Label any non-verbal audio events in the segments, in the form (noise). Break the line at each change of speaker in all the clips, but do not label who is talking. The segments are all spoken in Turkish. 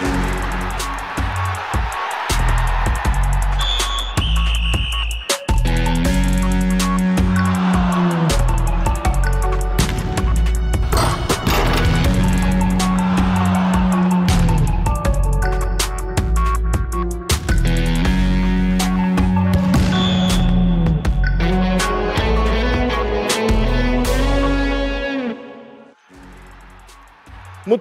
Thank you.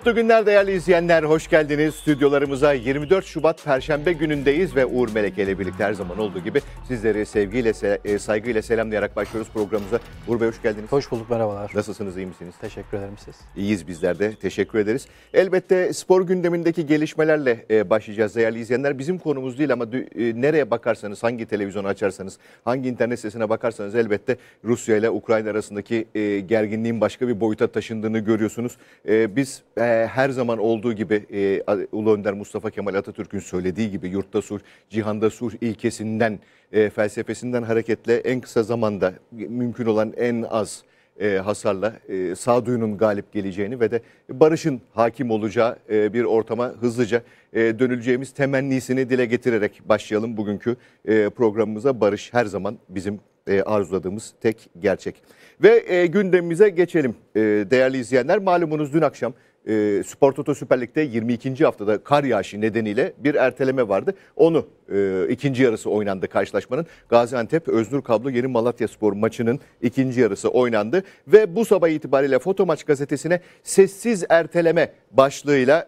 Mutlu günler değerli izleyenler. Hoş geldiniz stüdyolarımıza. 24 Şubat Perşembe günündeyiz ve Uğur Meleke ile birlikte her zaman olduğu gibi sizleri sevgiyle, e, saygıyla selamlayarak başlıyoruz programımıza. Uğur Bey hoş geldiniz. Hoş bulduk, merhabalar. Nasılsınız, iyi misiniz? Teşekkür ederim siz. İyiyiz bizler de, teşekkür ederiz. Elbette spor gündemindeki gelişmelerle e, başlayacağız değerli izleyenler. Bizim konumuz değil ama e, nereye bakarsanız, hangi televizyonu açarsanız, hangi internet sitesine bakarsanız elbette Rusya ile Ukrayna arasındaki gerginliğin başka bir boyuta taşındığını görüyorsunuz. Biz her zaman olduğu gibi e, Ulu Önder Mustafa Kemal Atatürk'ün söylediği gibi yurtta sulh, cihanda sulh ilkesinden, e, felsefesinden hareketle en kısa zamanda mümkün olan en az e, hasarla e, sağduyunun galip geleceğini ve de barışın hakim olacağı e, bir ortama hızlıca e, dönüleceğimiz temennisini dile getirerek başlayalım bugünkü e, programımıza. Barış her zaman bizim e, arzuladığımız tek gerçek. Ve e, gündemimize geçelim e, değerli izleyenler. Malumunuz dün akşam e, Spor Toto Süper Lig'de 22. haftada kar yağışı nedeniyle bir erteleme vardı. Onu e, ikinci yarısı oynandı karşılaşmanın. Gaziantep Öznur Kablo Yeni Malatya Spor maçının ikinci yarısı oynandı. Ve bu sabah itibariyle Foto Maç gazetesine sessiz erteleme başlığıyla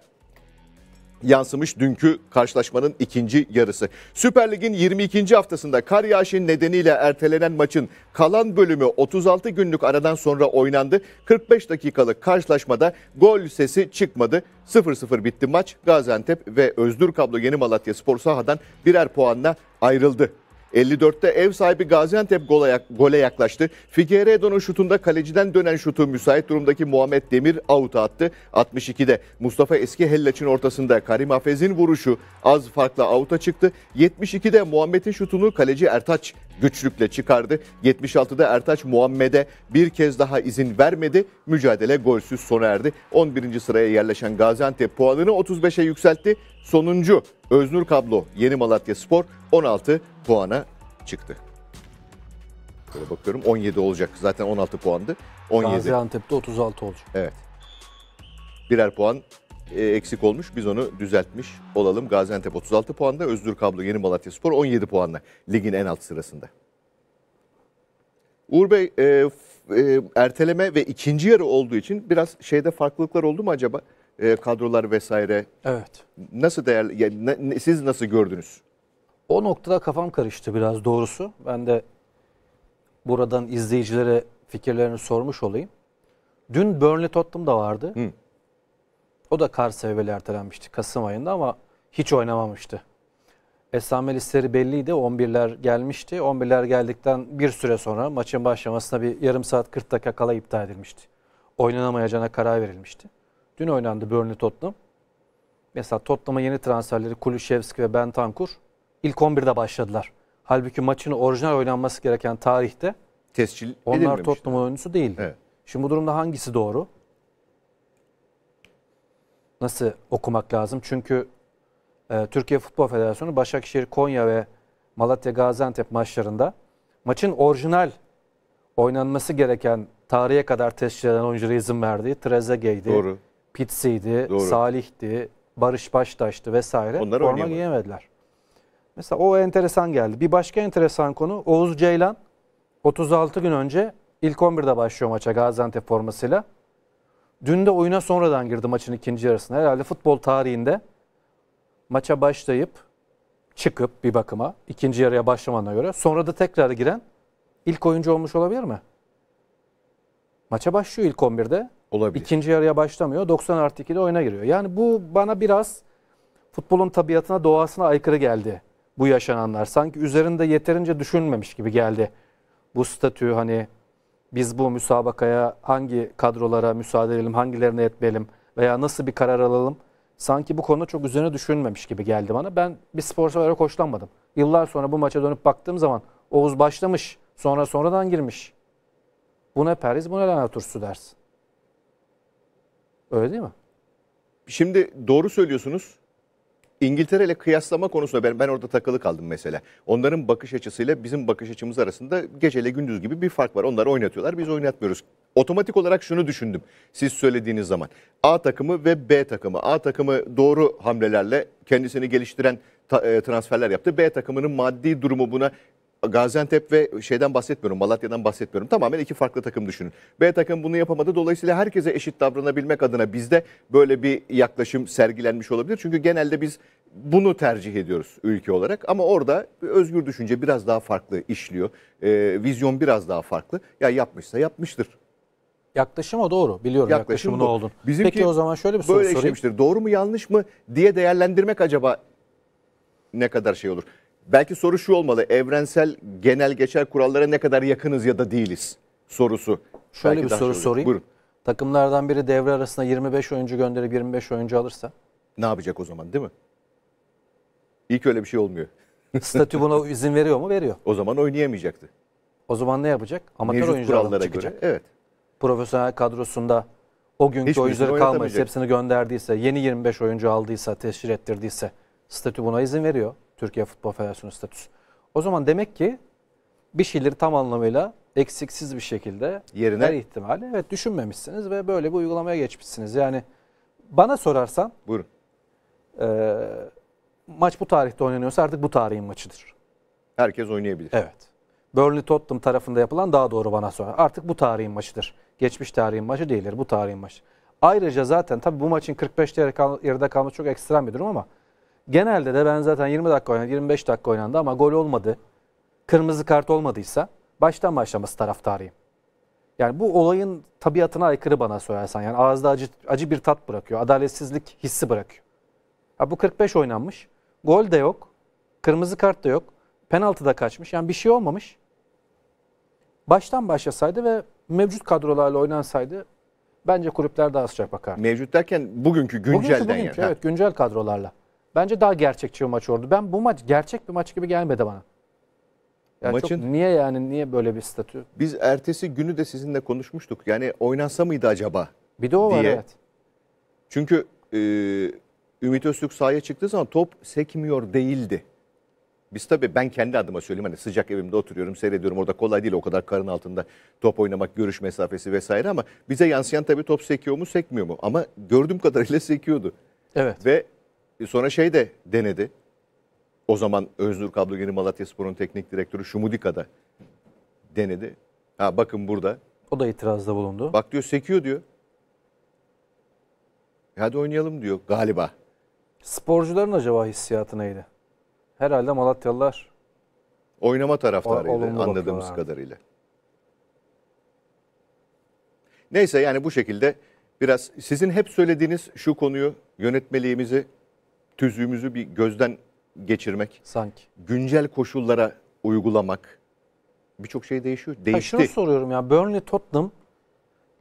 yansımış dünkü karşılaşmanın ikinci yarısı. Süper Lig'in 22. haftasında kar yağışı nedeniyle ertelenen maçın kalan bölümü 36 günlük aradan sonra oynandı. 45 dakikalık karşılaşmada gol sesi çıkmadı. 0-0 bitti maç. Gaziantep ve Özgür Kablo Yeni Malatya Spor sahadan birer puanla ayrıldı. 54'te ev sahibi Gaziantep gole yaklaştı. Figueiredo'nun şutunda kaleciden dönen şutu müsait durumdaki Muhammed Demir avuta attı. 62'de Mustafa Eski Hellaç'ın ortasında Karim Hafez'in vuruşu az farkla avuta çıktı. 72'de Muhammed'in şutunu kaleci Ertaç güçlükle çıkardı. 76'da Ertaç Muhammed'e bir kez daha izin vermedi. Mücadele golsüz sona erdi. 11. sıraya yerleşen Gaziantep puanını 35'e yükseltti. Sonuncu Öznur Kablo Yeni Malatya Spor 16 puana çıktı. Böyle bakıyorum 17 olacak. Zaten 16 puandı. 17.
Gaziantep'te 36 olacak. Evet.
Birer puan e, eksik olmuş. Biz onu düzeltmiş olalım. Gaziantep 36 puanda, Özgür Kablo Yeni Malatya Spor 17 puanla ligin en alt sırasında. Uğur Bey, e, e, erteleme ve ikinci yarı olduğu için biraz şeyde farklılıklar oldu mu acaba? e, kadrolar vesaire. Evet. Nasıl değer? Yani, siz nasıl gördünüz? O noktada kafam
karıştı biraz doğrusu. Ben de buradan izleyicilere fikirlerini sormuş olayım. Dün Burnley Tottenham da vardı. Hı. O da kar sebebiyle ertelenmişti Kasım ayında ama hiç oynamamıştı. Esame listeleri belliydi. 11'ler gelmişti. 11'ler geldikten bir süre sonra maçın başlamasına bir yarım saat 40 dakika kala iptal edilmişti. Oynanamayacağına karar verilmişti. Dün oynandı Burnley Tottenham. Mesela Tottenham'a yeni transferleri Kulüşevski ve Bentancur ilk 11'de başladılar. Halbuki maçın orijinal oynanması gereken tarihte tescil onlar Tottenham'ın oyuncusu değildi. Evet. Şimdi bu durumda hangisi doğru? Nasıl okumak lazım? Çünkü e, Türkiye Futbol Federasyonu Başakşehir, Konya ve Malatya Gaziantep maçlarında maçın orijinal oynanması gereken tarihe kadar tescil eden oyunculara izin verdiği Trezeguet'di. Doğru. Pitsi'ydi, Doğru. Salih'ti, Barış Baştaş'tı vesaire. Onları Forma giyemediler. Mesela o enteresan geldi. Bir başka enteresan konu Oğuz Ceylan 36 gün önce ilk 11'de başlıyor maça Gaziantep formasıyla. Dün de oyuna sonradan girdi maçın ikinci yarısına. Herhalde futbol tarihinde maça başlayıp çıkıp bir bakıma ikinci yarıya başlamana göre sonra da tekrar giren ilk oyuncu olmuş olabilir mi? Maça başlıyor ilk 11'de. Olabilir. İkinci yarıya başlamıyor. 90 artı 2'de oyuna giriyor. Yani bu bana biraz futbolun tabiatına, doğasına aykırı geldi bu yaşananlar. Sanki üzerinde yeterince düşünmemiş gibi geldi. Bu statü hani biz bu müsabakaya hangi kadrolara müsaade edelim, hangilerine etmeyelim veya nasıl bir karar alalım? Sanki bu konuda çok üzerine düşünmemiş gibi geldi bana. Ben bir sporcu olarak hoşlanmadım. Yıllar sonra bu maça dönüp baktığım zaman Oğuz başlamış, sonra sonradan girmiş. Bu ne periz, bu ne lanet turşusu dersin.
Öyle değil mi? Şimdi doğru söylüyorsunuz. İngiltere ile kıyaslama konusunda ben, ben orada takılı kaldım mesela. Onların bakış açısıyla bizim bakış açımız arasında geceyle gündüz gibi bir fark var. Onlar oynatıyorlar biz oynatmıyoruz. Otomatik olarak şunu düşündüm siz söylediğiniz zaman. A takımı ve B takımı. A takımı doğru hamlelerle kendisini geliştiren e, transferler yaptı. B takımının maddi durumu buna Gaziantep ve şeyden bahsetmiyorum, Malatya'dan bahsetmiyorum. Tamamen iki farklı takım düşünün. B takım bunu yapamadı. Dolayısıyla herkese eşit davranabilmek adına bizde böyle bir yaklaşım sergilenmiş olabilir. Çünkü genelde biz bunu tercih ediyoruz ülke olarak. Ama orada özgür düşünce biraz daha farklı işliyor. E, vizyon biraz daha farklı. Ya yapmışsa yapmıştır. Yaklaşımı doğru. Biliyorum yaklaşım yaklaşımın ne Bizimki Peki o zaman şöyle bir soru böyle sorayım. Doğru mu yanlış mı diye değerlendirmek acaba ne kadar şey olur? Belki soru şu olmalı. Evrensel genel geçer kurallara ne kadar yakınız ya da değiliz sorusu. Şöyle Belki bir soru şöyle. sorayım. Buyurun.
Takımlardan biri devre arasında 25 oyuncu gönderip 25 oyuncu alırsa?
Ne yapacak o zaman değil mi? İlk öyle bir şey olmuyor. (laughs) Statü buna izin veriyor mu? Veriyor. O zaman oynayamayacaktı. O zaman ne yapacak? Amatör Mevcut oyuncu kurallara çıkacak. Göre, evet.
Profesyonel kadrosunda o günkü Hiçbir oyuncuları kalmayıp hepsini gönderdiyse, yeni 25 oyuncu aldıysa, teşhir ettirdiyse statü buna izin veriyor. Türkiye Futbol Federasyonu statüsü. O zaman demek ki bir şeyleri tam anlamıyla eksiksiz bir şekilde yerine her ihtimali evet düşünmemişsiniz ve böyle bir uygulamaya geçmişsiniz. Yani bana sorarsan Buyurun. E, maç bu tarihte oynanıyorsa artık bu tarihin maçıdır.
Herkes oynayabilir. Evet.
Burnley Tottenham tarafında yapılan daha doğru bana sonra. Artık bu tarihin maçıdır. Geçmiş tarihin maçı değildir. Bu tarihin maçı. Ayrıca zaten tabii bu maçın 45 yarıda kalması çok ekstrem bir durum ama Genelde de ben zaten 20 dakika oynadı, 25 dakika oynandı ama gol olmadı. Kırmızı kart olmadıysa baştan başlaması taraftarıyım. Yani bu olayın tabiatına aykırı bana sorarsan. Yani ağızda acı, acı bir tat bırakıyor. Adaletsizlik hissi bırakıyor. Ya bu 45 oynanmış. Gol de yok. Kırmızı kart da yok. Penaltı da kaçmış. Yani bir şey olmamış. Baştan başlasaydı ve mevcut kadrolarla oynansaydı bence kulüpler daha sıcak bakar. Mevcut derken bugünkü güncelden bugünkü, bugünkü, yani. Evet güncel kadrolarla. Bence daha gerçekçi bir maç oldu. Ben bu maç gerçek bir maç gibi gelmedi bana. Yani Maçın,
çok, niye yani niye böyle bir statü? Biz ertesi günü de sizinle konuşmuştuk. Yani oynansa mıydı acaba? Bir de o diye. var evet. Çünkü e, Ümit Öztürk sahaya çıktığı zaman top sekmiyor değildi. Biz tabii ben kendi adıma söyleyeyim hani sıcak evimde oturuyorum seyrediyorum orada kolay değil o kadar karın altında top oynamak görüş mesafesi vesaire ama bize yansıyan tabii top sekiyor mu sekmiyor mu ama gördüğüm kadarıyla (laughs) sekiyordu. Evet. Ve e, sonra şey de denedi. O zaman Öznur Kablogen'i Malatya Spor'un teknik direktörü Şumudika'da denedi. Ha bakın burada. O da itirazda bulundu. Bak diyor sekiyor diyor. E, hadi oynayalım diyor galiba.
Sporcuların acaba hissiyatı neydi? Herhalde Malatyalılar
oynama taraftarıydı anladığımız kadarıyla. Neyse yani bu şekilde biraz sizin hep söylediğiniz şu konuyu yönetmeliğimizi tüzüğümüzü bir gözden geçirmek, sanki güncel koşullara uygulamak birçok şey değişiyor. Değişti. Ha şunu soruyorum ya Burnley Tottenham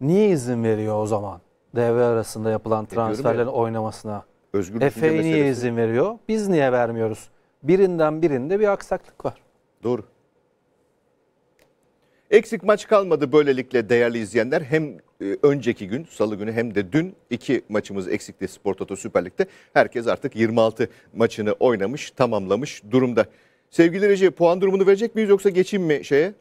niye izin veriyor o zaman devre arasında yapılan e transferlerin ya, oynamasına?
Özgür Efe niye izin
veriyor? Biz niye vermiyoruz? Birinden birinde bir aksaklık var.
Doğru. Eksik maç kalmadı böylelikle değerli izleyenler. Hem e, önceki gün salı günü hem de dün iki maçımız eksikti Spor Toto Süper Lig'de. Herkes artık 26 maçını oynamış, tamamlamış durumda. Sevgili Recep puan durumunu verecek miyiz yoksa geçeyim mi şeye?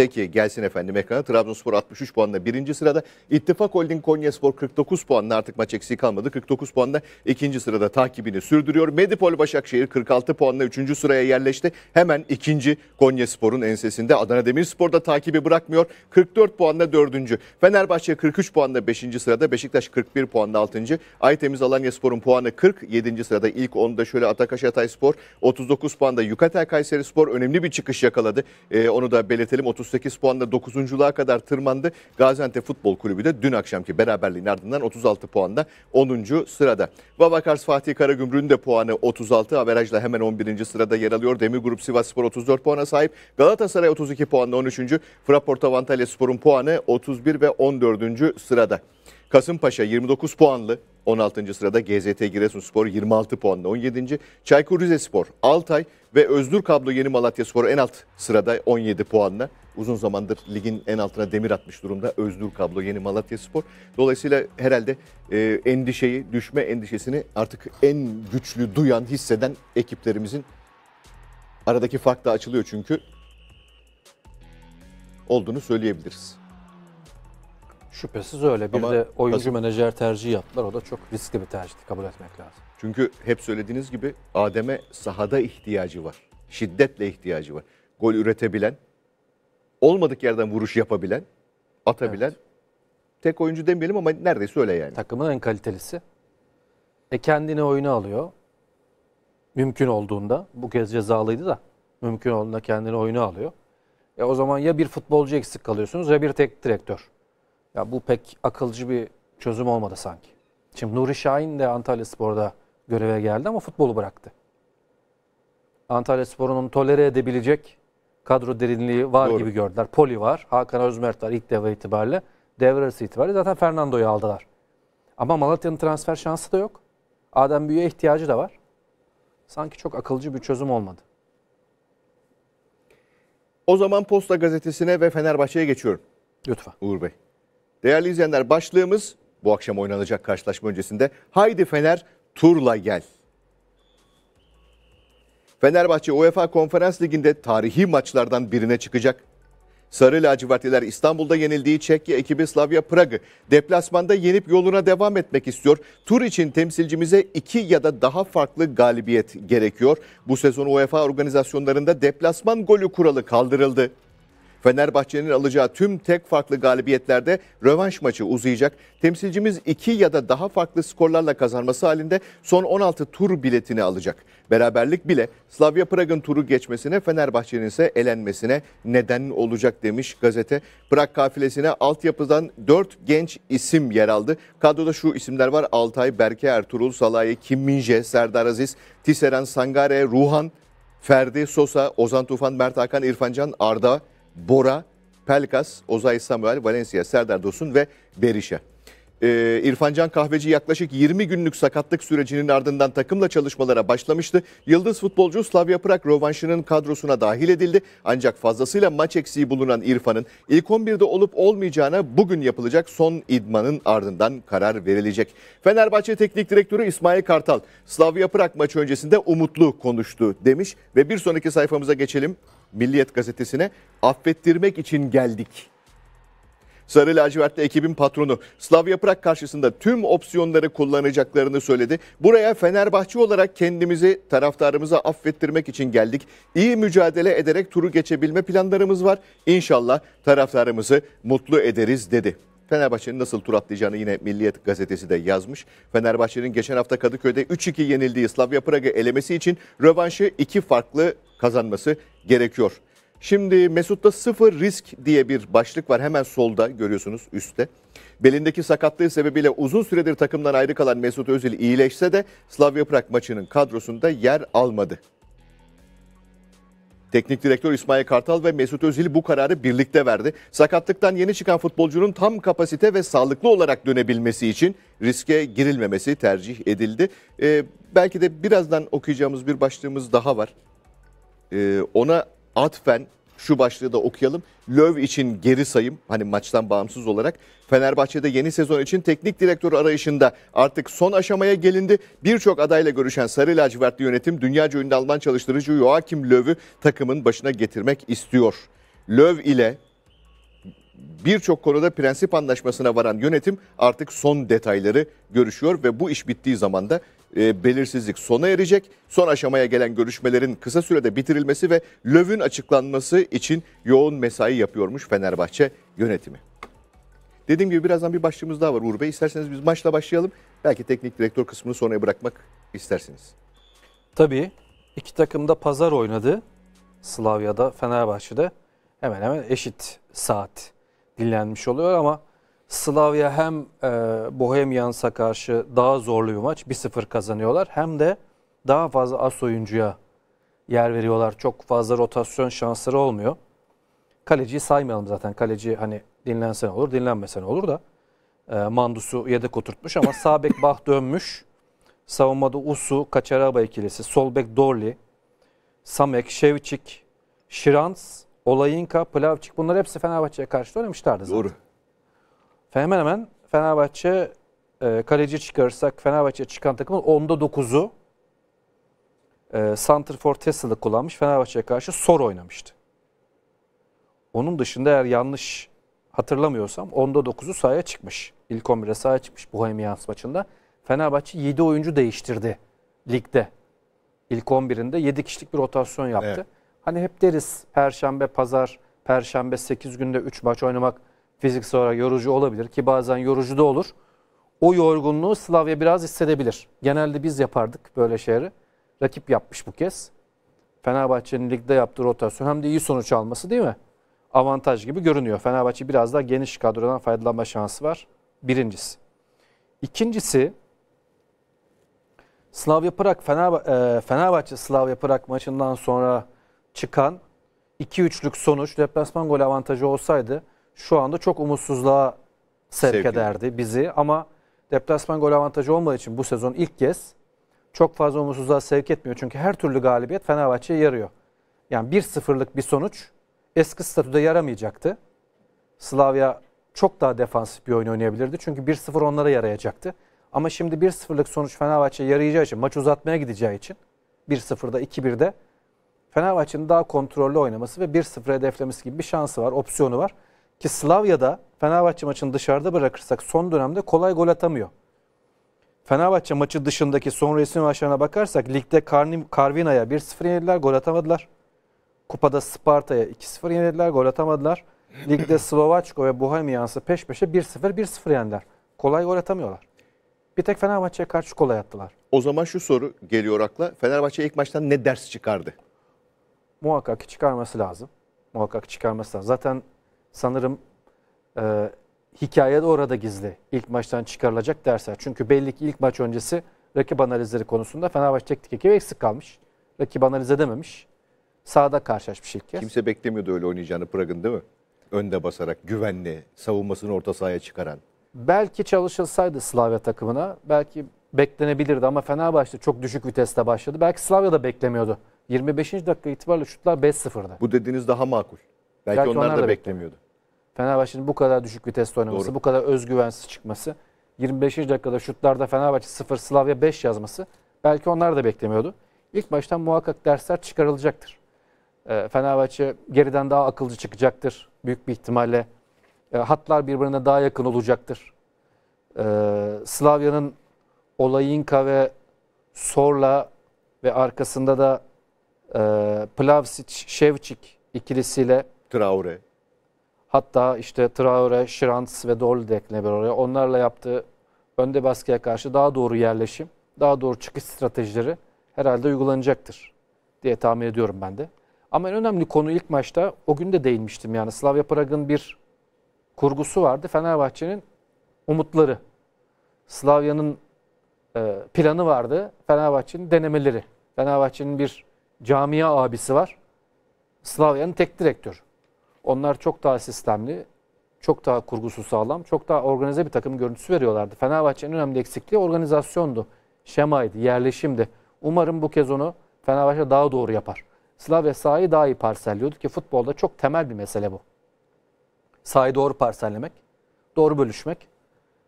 Peki gelsin efendim ekrana. Trabzonspor 63 puanla birinci sırada. İttifak Holding Konyaspor 49 puanla artık maç eksiği kalmadı. 49 puanla ikinci sırada takibini sürdürüyor. Medipol Başakşehir 46 puanla üçüncü sıraya yerleşti. Hemen ikinci Konyaspor'un ensesinde. Adana Demirspor da takibi bırakmıyor. 44 puanla dördüncü. Fenerbahçe 43 puanla beşinci sırada. Beşiktaş 41 puanla altıncı. Aytemiz Alanyaspor'un puanı 40. Yedinci sırada ilk onda şöyle Atakaş Hatay Spor 39 puanla Yukatel Kayseri Spor önemli bir çıkış yakaladı. Ee, onu da belirtelim. 30 38 puanla 9. kadar tırmandı. Gaziantep Futbol Kulübü de dün akşamki beraberliğin ardından 36 puanla 10. sırada. Babakars Fatih Karagümrük'ün de puanı 36. Averajla hemen 11. sırada yer alıyor. Demir Grup Sivas Spor 34 puana sahip. Galatasaray 32 puanla 13. Fraport Antalya Spor'un puanı 31 ve 14. sırada. Kasımpaşa 29 puanlı 16. sırada GZT Giresun Spor 26 puanla 17. Çaykur Rizespor, Altay ve Özgür Kablo Yeni Malatya Spor en alt sırada 17 puanla uzun zamandır ligin en altına demir atmış durumda. Özgür Kablo yeni Malatya Spor. Dolayısıyla herhalde e, endişeyi, düşme endişesini artık en güçlü duyan, hisseden ekiplerimizin aradaki fark da açılıyor çünkü olduğunu söyleyebiliriz.
Şüphesiz öyle. Bir Ama de oyuncu nasıl? menajer tercihi yaptılar. O da çok riskli bir tercih. Kabul etmek lazım.
Çünkü hep söylediğiniz gibi Adem'e sahada ihtiyacı var. Şiddetle ihtiyacı var. Gol üretebilen, olmadık yerden vuruş yapabilen, atabilen evet. tek oyuncu demeyelim ama neredeyse öyle yani. Takımın en kalitelisi.
E kendini oyunu alıyor. Mümkün olduğunda bu kez cezalıydı da mümkün olduğunda kendini oyunu alıyor. E o zaman ya bir futbolcu eksik kalıyorsunuz ya bir tek direktör. Ya bu pek akılcı bir çözüm olmadı sanki. Şimdi Nuri Şahin de Antalya Spor'da göreve geldi ama futbolu bıraktı. Antalya Spor'un tolere edebilecek kadro derinliği var Doğru. gibi gördüler. Poli var, Hakan Özmert var ilk devre itibariyle. Devre arası itibariyle zaten Fernando'yu aldılar. Ama Malatya'nın transfer şansı da yok.
Adem Büyü'ye ihtiyacı da var. Sanki çok akılcı bir çözüm olmadı. O zaman Posta Gazetesi'ne ve Fenerbahçe'ye geçiyorum. Lütfen. Uğur Bey. Değerli izleyenler başlığımız bu akşam oynanacak karşılaşma öncesinde. Haydi Fener turla gel. Fenerbahçe UEFA Konferans Ligi'nde tarihi maçlardan birine çıkacak. Sarı lacivertliler İstanbul'da yenildiği Çekya ekibi Slavia Prag'ı deplasmanda yenip yoluna devam etmek istiyor. Tur için temsilcimize iki ya da daha farklı galibiyet gerekiyor. Bu sezon UEFA organizasyonlarında deplasman golü kuralı kaldırıldı. Fenerbahçe'nin alacağı tüm tek farklı galibiyetlerde rövanş maçı uzayacak. Temsilcimiz 2 ya da daha farklı skorlarla kazanması halinde son 16 tur biletini alacak. Beraberlik bile Slavia Prag'ın turu geçmesine Fenerbahçe'nin ise elenmesine neden olacak demiş gazete. Prag kafilesine altyapıdan 4 genç isim yer aldı. Kadroda şu isimler var. Altay, Berke Ertuğrul, Salahi, Kim Minje, Serdar Aziz, Tiseren, Sangare, Ruhan, Ferdi, Sosa, Ozan Tufan, Mert Hakan, İrfancan, Arda, Bora, Pelkas, Ozay Samuel, Valencia, Serdar Dosun ve Berisha. Ee, İrfan Kahveci yaklaşık 20 günlük sakatlık sürecinin ardından takımla çalışmalara başlamıştı. Yıldız futbolcu Slavia Prag rovanşının kadrosuna dahil edildi. Ancak fazlasıyla maç eksiği bulunan İrfan'ın ilk 11'de olup olmayacağına bugün yapılacak son idmanın ardından karar verilecek. Fenerbahçe Teknik Direktörü İsmail Kartal, Slavia Prag maçı öncesinde umutlu konuştu demiş ve bir sonraki sayfamıza geçelim. Milliyet gazetesine affettirmek için geldik. Sarı lacivertli ekibin patronu Slavia Prag karşısında tüm opsiyonları kullanacaklarını söyledi. Buraya Fenerbahçe olarak kendimizi taraftarımıza affettirmek için geldik. İyi mücadele ederek turu geçebilme planlarımız var. İnşallah taraftarımızı mutlu ederiz dedi. Fenerbahçe'nin nasıl tur atlayacağını yine Milliyet gazetesi de yazmış. Fenerbahçe'nin geçen hafta Kadıköy'de 3-2 yenildiği Slavia Praga elemesi için rövanşı iki farklı kazanması gerekiyor. Şimdi Mesut'ta sıfır risk diye bir başlık var hemen solda görüyorsunuz üstte. Belindeki sakatlığı sebebiyle uzun süredir takımdan ayrı kalan Mesut Özil iyileşse de Slavia Prag maçının kadrosunda yer almadı. Teknik direktör İsmail Kartal ve Mesut Özil bu kararı birlikte verdi. Sakatlıktan yeni çıkan futbolcunun tam kapasite ve sağlıklı olarak dönebilmesi için riske girilmemesi tercih edildi. Ee, belki de birazdan okuyacağımız bir başlığımız daha var. Ee, ona atfen şu başlığı da okuyalım. Löv için geri sayım hani maçtan bağımsız olarak Fenerbahçe'de yeni sezon için teknik direktör arayışında artık son aşamaya gelindi. Birçok adayla görüşen Sarı Lacivertli yönetim dünyaca ünlü Alman çalıştırıcı Joachim Löw'ü takımın başına getirmek istiyor. Löw ile birçok konuda prensip anlaşmasına varan yönetim artık son detayları görüşüyor ve bu iş bittiği zaman da e, belirsizlik sona erecek. Son aşamaya gelen görüşmelerin kısa sürede bitirilmesi ve LÖV'ün açıklanması için yoğun mesai yapıyormuş Fenerbahçe yönetimi. Dediğim gibi birazdan bir başlığımız daha var Uğur Bey. İsterseniz biz maçla başlayalım. Belki teknik direktör kısmını sonraya bırakmak istersiniz.
Tabii. iki takım da pazar oynadı. Slavya'da, Fenerbahçe'de hemen hemen eşit saat dinlenmiş oluyor ama Slavia hem e, Bohemians'a karşı daha zorlu bir maç 1-0 kazanıyorlar hem de daha fazla as oyuncuya yer veriyorlar. Çok fazla rotasyon şansları olmuyor. Kaleciyi saymayalım zaten. Kaleci hani dinlensen olur, dinlenmesen olur da. E, Mandus'u yedek oturtmuş ama sağ bek (laughs) Bah dönmüş. Savunmada Usu, Kaçaraba ikilisi, sol bek Dorli, Samek, Şevçik, Şirans, Olayinka, Plavçik bunlar hepsi Fenerbahçe'ye karşı oynamışlardı zaten. Doğru hemen hemen Fenerbahçe e, kaleci çıkarırsak Fenerbahçe çıkan takımın 10'da 9'u e, Center for Tesla'lı kullanmış. Fenerbahçe'ye karşı Sor oynamıştı. Onun dışında eğer yanlış hatırlamıyorsam 10'da 9'u sahaya çıkmış. İlk 11'e sahaya çıkmış bu Bohemians maçında. Fenerbahçe 7 oyuncu değiştirdi ligde. İlk 11'inde 7 kişilik bir rotasyon yaptı. Evet. Hani hep deriz perşembe, pazar, perşembe 8 günde 3 maç oynamak fiziksel olarak yorucu olabilir ki bazen yorucu da olur. O yorgunluğu Slavya biraz hissedebilir. Genelde biz yapardık böyle şeyleri. Rakip yapmış bu kez. Fenerbahçe'nin ligde yaptığı rotasyon hem de iyi sonuç alması değil mi? Avantaj gibi görünüyor. Fenerbahçe biraz daha geniş kadrodan faydalanma şansı var. Birincisi. İkincisi Slavya Prag e, Fenerbahçe, Slavya Prag maçından sonra çıkan 2-3'lük sonuç deplasman gol avantajı olsaydı şu anda çok umutsuzluğa sevk Sevgili. ederdi bizi ama deplasman gol avantajı olmadığı için bu sezon ilk kez çok fazla umutsuzluğa sevk etmiyor. Çünkü her türlü galibiyet Fenerbahçe'ye yarıyor. Yani bir sıfırlık bir sonuç eski statüde yaramayacaktı. Slavia çok daha defansif bir oyun oynayabilirdi. Çünkü 1-0 onlara yarayacaktı. Ama şimdi 1-0'lık sonuç Fenerbahçe'ye yarayacağı için, maç uzatmaya gideceği için 1-0'da 2-1'de Fenerbahçe'nin daha kontrollü oynaması ve 1-0 hedeflemesi gibi bir şansı var, opsiyonu var. Ki Slavya'da Fenerbahçe maçını dışarıda bırakırsak son dönemde kolay gol atamıyor. Fenerbahçe maçı dışındaki son resim maçlarına bakarsak ligde Karvinaya 1-0 yenildiler gol atamadılar. Kupada Sparta'ya 2-0 yenildiler gol atamadılar. Ligde (clears throat) Slovaçko ve Bohemians'ı peş peşe 1-0 1-0 yendiler. Kolay gol atamıyorlar. Bir tek Fenerbahçe'ye karşı kolay attılar.
O zaman şu soru geliyor akla. Fenerbahçe ilk maçtan ne ders çıkardı?
Muhakkak çıkarması lazım. Muhakkak çıkarması lazım. Zaten sanırım e, hikaye de orada gizli. İlk maçtan çıkarılacak dersler. Çünkü belli ki ilk maç öncesi rakip analizleri konusunda Fenerbahçe teknik ekibi eksik kalmış. Rakip analiz edememiş. Sağda
karşılaşmış ilk kez. Kimse beklemiyordu öyle oynayacağını Prag'ın değil mi? Önde basarak, güvenli, savunmasını orta sahaya çıkaran.
Belki çalışılsaydı Slavya takımına belki beklenebilirdi ama Fenerbahçe çok düşük viteste başladı. Belki Slavya da beklemiyordu. 25. dakika itibariyle şutlar 5
0da Bu dediğiniz daha makul. Belki, Belki onlar, onlar da, da beklemiyordu. beklemiyordu.
Fenerbahçe'nin bu kadar düşük viteste oynaması, Doğru. bu kadar özgüvensiz çıkması, 25. dakikada şutlarda Fenerbahçe 0 Slavya 5 yazması belki onlar da beklemiyordu. İlk baştan muhakkak dersler çıkarılacaktır. Ee, Fenerbahçe geriden daha akılcı çıkacaktır büyük bir ihtimalle. E, hatlar birbirine daha yakın olacaktır. Ee, Slavya'nın Olayinka ve Sorla ve arkasında da e, Plavsic, Şevçik ikilisiyle Traore. Hatta işte Traore, Şirans ve Dol de eklenebilir oraya. Onlarla yaptığı önde baskıya karşı daha doğru yerleşim, daha doğru çıkış stratejileri herhalde uygulanacaktır diye tahmin ediyorum ben de. Ama en önemli konu ilk maçta o gün de değinmiştim yani Slavia Prag'ın bir kurgusu vardı. Fenerbahçe'nin umutları. Slavya'nın e, planı vardı. Fenerbahçe'nin denemeleri. Fenerbahçe'nin bir camia abisi var. Slavya'nın tek direktörü. Onlar çok daha sistemli, çok daha kurgusu sağlam, çok daha organize bir takım görüntüsü veriyorlardı. Fenerbahçe'nin önemli eksikliği organizasyondu, şemaydı, yerleşimdi. Umarım bu kez onu Fenerbahçe daha doğru yapar. Slavya sahayı daha iyi parselliyordu ki futbolda çok temel bir mesele bu. Sahayı doğru parsellemek, doğru bölüşmek.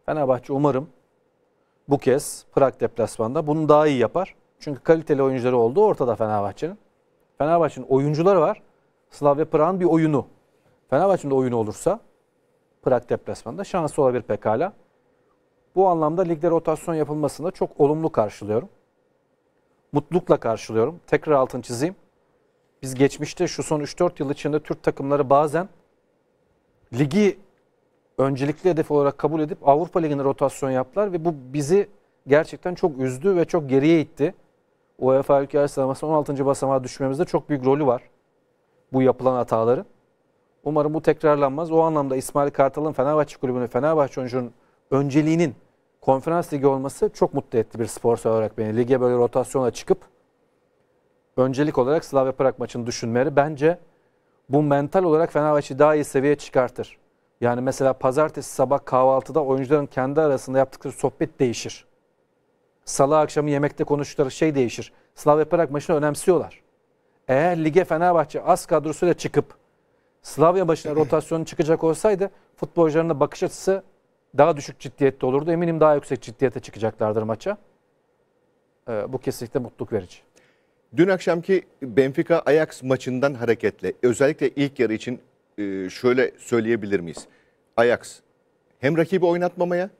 Fenerbahçe umarım bu kez Prag deplasmanda bunu daha iyi yapar. Çünkü kaliteli oyuncuları olduğu ortada Fenerbahçe'nin. Fenerbahçe'nin oyuncuları var. Slavya Prag'ın bir oyunu Fenerbahçe'nin de oyunu olursa Prag deplasmanında şanslı olabilir pekala. Bu anlamda ligde rotasyon yapılmasında çok olumlu karşılıyorum. Mutlulukla karşılıyorum. Tekrar altını çizeyim. Biz geçmişte şu son 3-4 yıl içinde Türk takımları bazen ligi öncelikli hedef olarak kabul edip Avrupa liginde rotasyon yaptılar ve bu bizi gerçekten çok üzdü ve çok geriye itti. UEFA Ülkeler Sıralaması 16. basamağa düşmemizde çok büyük rolü var bu yapılan hataların. Umarım bu tekrarlanmaz. O anlamda İsmail Kartal'ın Fenerbahçe kulübünün Fenerbahçe oyuncunun önceliğinin konferans ligi olması çok mutlu etti bir spor olarak beni. Lige böyle rotasyona çıkıp öncelik olarak Slavia Prag maçını düşünmeleri bence bu mental olarak Fenerbahçe'yi daha iyi seviyeye çıkartır. Yani mesela pazartesi sabah kahvaltıda oyuncuların kendi arasında yaptıkları sohbet değişir. Salı akşamı yemekte konuştukları şey değişir. Slavia Prag maçını önemsiyorlar. Eğer lige Fenerbahçe az kadrosuyla çıkıp Slavya başına (clears throat) rotasyon çıkacak olsaydı futbolcuların da bakış açısı daha düşük ciddiyette olurdu. Eminim daha yüksek ciddiyete çıkacaklardır maça.
Ee, bu kesinlikle mutluluk verici. Dün akşamki Benfica Ajax maçından hareketle özellikle ilk yarı için e, şöyle söyleyebilir miyiz? Ajax hem rakibi oynatmamaya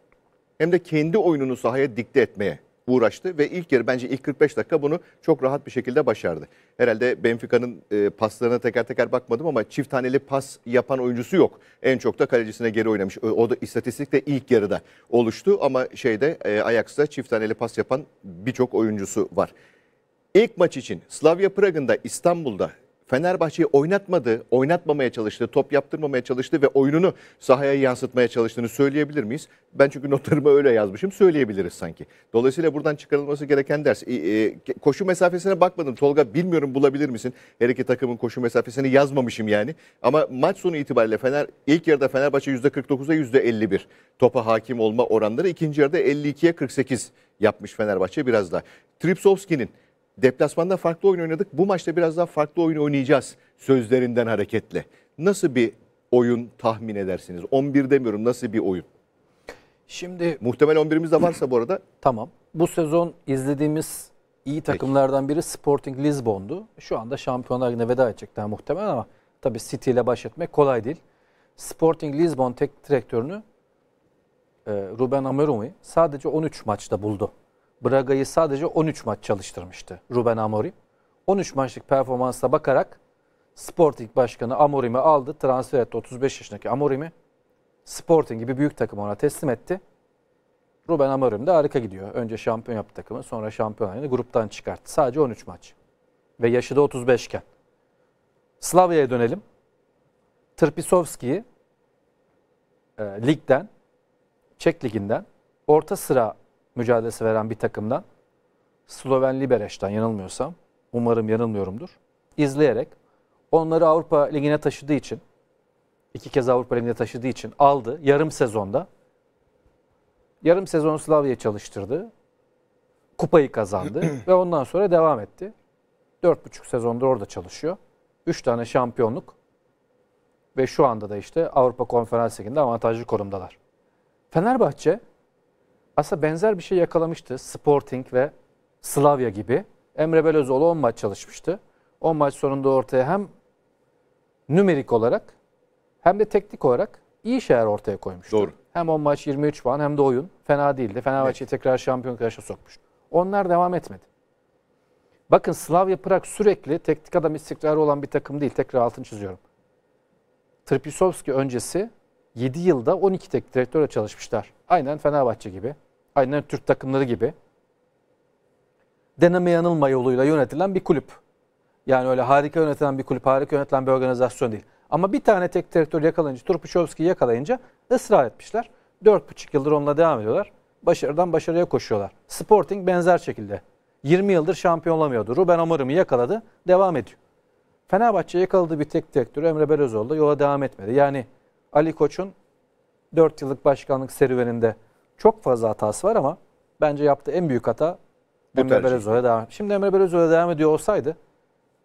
hem de kendi oyununu sahaya dikte etmeye uğraştı ve ilk yarı bence ilk 45 dakika bunu çok rahat bir şekilde başardı. Herhalde Benfica'nın e, paslarına teker teker bakmadım ama çift taneli pas yapan oyuncusu yok. En çok da kalecisine geri oynamış. O, o da istatistik de ilk yarıda oluştu ama şeyde e, Ajax'ta çift taneli pas yapan birçok oyuncusu var. İlk maç için Slavia Prag'ın da İstanbul'da Fenerbahçe'yi oynatmadı, oynatmamaya çalıştı, top yaptırmamaya çalıştı ve oyununu sahaya yansıtmaya çalıştığını söyleyebilir miyiz? Ben çünkü notlarımı öyle yazmışım, söyleyebiliriz sanki. Dolayısıyla buradan çıkarılması gereken ders. E, koşu mesafesine bakmadım Tolga, bilmiyorum bulabilir misin? Her iki takımın koşu mesafesini yazmamışım yani. Ama maç sonu itibariyle Fener ilk yarıda Fenerbahçe %49'a %51 topa hakim olma oranları. ikinci yarıda 52'ye 48 yapmış Fenerbahçe biraz daha. Tripsovski'nin deplasmanda farklı oyun oynadık. Bu maçta biraz daha farklı oyun oynayacağız sözlerinden hareketle. Nasıl bir oyun tahmin edersiniz? 11 demiyorum nasıl bir oyun? Şimdi muhtemel 11'imiz de varsa bu arada. (clears throat) Tamam. Bu sezon
izlediğimiz iyi takımlardan biri Sporting Lisbon'du. Şu anda Şampiyonlar Ligi'ne veda edecek daha muhtemelen ama tabii City ile baş etmek kolay değil. Sporting Lisbon tek direktörünü e, Ruben Amorim'i sadece 13 maçta buldu. Braga'yı sadece 13 maç çalıştırmıştı Ruben Amorim. 13 maçlık performansa bakarak Sporting Başkanı Amorim'i aldı. Transfer etti 35 yaşındaki Amorim'i. Sporting gibi büyük takım ona teslim etti. Ruben Amorim de harika gidiyor. Önce şampiyon yaptı takımı sonra şampiyon gruptan çıkarttı. Sadece 13 maç. Ve yaşı da 35 iken. Slavya'ya dönelim. Tırpisovski'yi e, ligden, Çek liginden orta sıra mücadelesi veren bir takımdan Sloven Libereç'ten yanılmıyorsam umarım yanılmıyorumdur izleyerek onları Avrupa Ligi'ne taşıdığı için iki kez Avrupa Ligi'ne taşıdığı için aldı yarım sezonda. Yarım sezon Slavya'ya çalıştırdı. Kupayı kazandı (clears throat) ve ondan sonra devam etti. Dört buçuk sezonda orada çalışıyor. Üç tane şampiyonluk ve şu anda da işte Avrupa Konferans Ligi'nde avantajlı konumdalar. Fenerbahçe aslında benzer bir şey yakalamıştı. Sporting ve Slavia gibi. Emre Belözoğlu 10 maç çalışmıştı. 10 maç sonunda ortaya hem nümerik olarak hem de teknik olarak iyi şeyler ortaya koymuştu. Doğru. Hem 10 maç 23 puan hem de oyun fena değildi. Fenerbahçe'yi evet. tekrar şampiyon yarışa sokmuş. Onlar devam etmedi. Bakın Slavia Prag sürekli teknik adam istikrarı olan bir takım değil. Tekrar altını çiziyorum. Trpisovski öncesi 7 yılda 12 tek direktörle çalışmışlar. Aynen Fenerbahçe gibi. Aynen Türk takımları gibi. Deneme yanılma yoluyla yönetilen bir kulüp. Yani öyle harika yönetilen bir kulüp, harika yönetilen bir organizasyon değil. Ama bir tane tek direktör yakalayınca, Turpişovski'yi yakalayınca ısrar etmişler. 4,5 yıldır onunla devam ediyorlar. Başarıdan başarıya koşuyorlar. Sporting benzer şekilde. 20 yıldır şampiyon şampiyonlamıyordu. Ruben Amorim'i yakaladı, devam ediyor. Fenerbahçe yakaladığı bir tek direktörü Emre Belözoğlu da yola devam etmedi. Yani Ali Koç'un 4 yıllık başkanlık serüveninde çok fazla hatası var ama bence yaptığı en büyük hata Bu Emre Belezoğlu'ya devam. Şimdi Emre Belezoğlu'ya devam ediyor olsaydı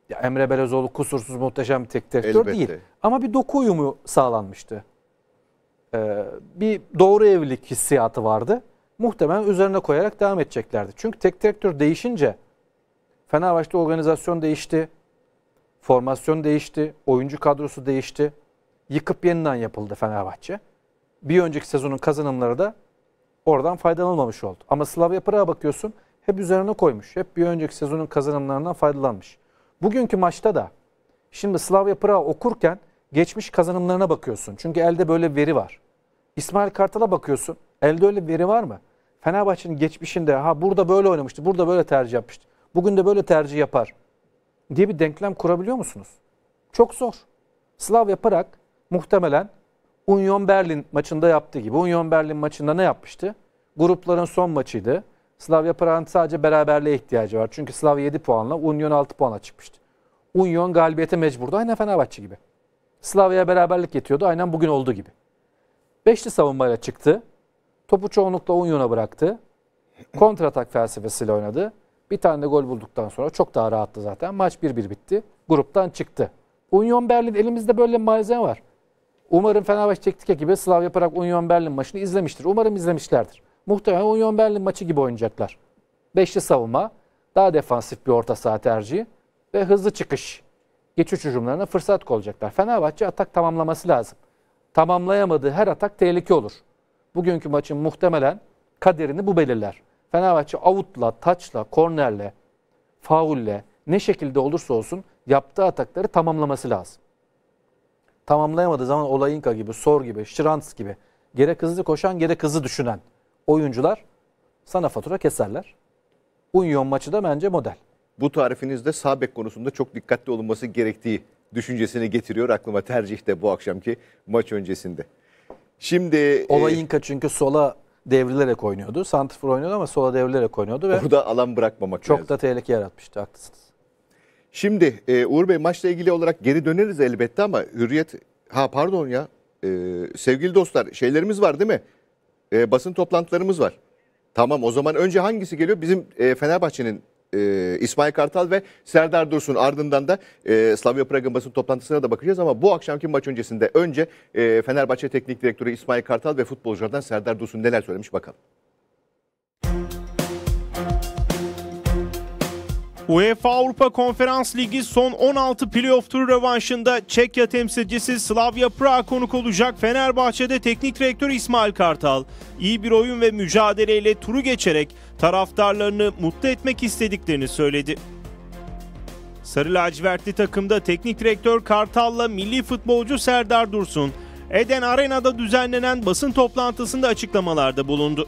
ya Emre Belezoğlu kusursuz muhteşem bir tek direktör Elbette. değil. Ama bir doku uyumu sağlanmıştı. Ee, bir doğru evlilik hissiyatı vardı. Muhtemelen üzerine koyarak devam edeceklerdi. Çünkü tek direktör değişince Fenerbahçe'de organizasyon değişti. Formasyon değişti. Oyuncu kadrosu değişti yıkıp yeniden yapıldı Fenerbahçe. Bir önceki sezonun kazanımları da oradan faydalanılmamış oldu. Ama Slavia Prag'a bakıyorsun hep üzerine koymuş. Hep bir önceki sezonun kazanımlarından faydalanmış. Bugünkü maçta da şimdi Slavia Prag'ı okurken geçmiş kazanımlarına bakıyorsun. Çünkü elde böyle veri var. İsmail Kartal'a bakıyorsun. Elde öyle veri var mı? Fenerbahçe'nin geçmişinde ha burada böyle oynamıştı, burada böyle tercih yapmıştı. Bugün de böyle tercih yapar diye bir denklem kurabiliyor musunuz? Çok zor. Slavia Prag muhtemelen Union Berlin maçında yaptığı gibi. Union Berlin maçında ne yapmıştı? Grupların son maçıydı. Slavia Praha'nın sadece beraberliğe ihtiyacı var. Çünkü Slavia 7 puanla Union 6 puanla çıkmıştı. Union galibiyete mecburdu. Aynen Fenerbahçe gibi. Slavia'ya beraberlik yetiyordu. Aynen bugün olduğu gibi. Beşli savunmayla çıktı. Topu çoğunlukla Union'a bıraktı. Kontratak felsefesiyle oynadı. Bir tane de gol bulduktan sonra çok daha rahattı zaten. Maç 1-1 bitti. Gruptan çıktı. Union Berlin elimizde böyle malzeme var. Umarım Fenerbahçe teknik ekibi Slav yaparak Union Berlin maçını izlemiştir. Umarım izlemişlerdir. Muhtemelen Union Berlin maçı gibi oynayacaklar. Beşli savunma, daha defansif bir orta saha tercihi ve hızlı çıkış. Geçiş hücumlarına fırsat koyacaklar. Fenerbahçe atak tamamlaması lazım. Tamamlayamadığı her atak tehlike olur. Bugünkü maçın muhtemelen kaderini bu belirler. Fenerbahçe avutla, taçla, kornerle, faulle ne şekilde olursa olsun yaptığı atakları tamamlaması lazım tamamlayamadığı zaman Olayinka gibi, Sor gibi, Şirans gibi gerek hızlı koşan gerek hızlı düşünen oyuncular sana fatura keserler.
Union maçı da bence model. Bu tarifinizde sağ bek konusunda çok dikkatli olunması gerektiği düşüncesini getiriyor aklıma tercih de bu akşamki maç öncesinde. Şimdi e, Olayinka e, çünkü sola devrilerek oynuyordu. Santrfor oynuyordu ama sola devrilerek oynuyordu ve burada alan bırakmamak çok lazım. da tehlike yaratmıştı haklısınız. Şimdi e, Uğur Bey maçla ilgili olarak geri döneriz elbette ama Hürriyet... Ha pardon ya. E, sevgili dostlar şeylerimiz var değil mi? E, basın toplantılarımız var. Tamam o zaman önce hangisi geliyor? Bizim e, Fenerbahçe'nin e, İsmail Kartal ve Serdar Dursun ardından da e, Slavia Prag'ın basın toplantısına da bakacağız ama bu akşamki maç öncesinde önce e, Fenerbahçe Teknik Direktörü İsmail Kartal ve futbolculardan Serdar Dursun neler söylemiş bakalım.
UEFA Avrupa Konferans Ligi son 16 playoff turu revanşında Çekya temsilcisi Slavia Praha konuk olacak Fenerbahçe'de teknik direktör İsmail Kartal iyi bir oyun ve mücadeleyle turu geçerek taraftarlarını mutlu etmek istediklerini söyledi. Sarı lacivertli takımda teknik direktör Kartal'la milli futbolcu Serdar Dursun, Eden Arena'da düzenlenen basın toplantısında açıklamalarda bulundu.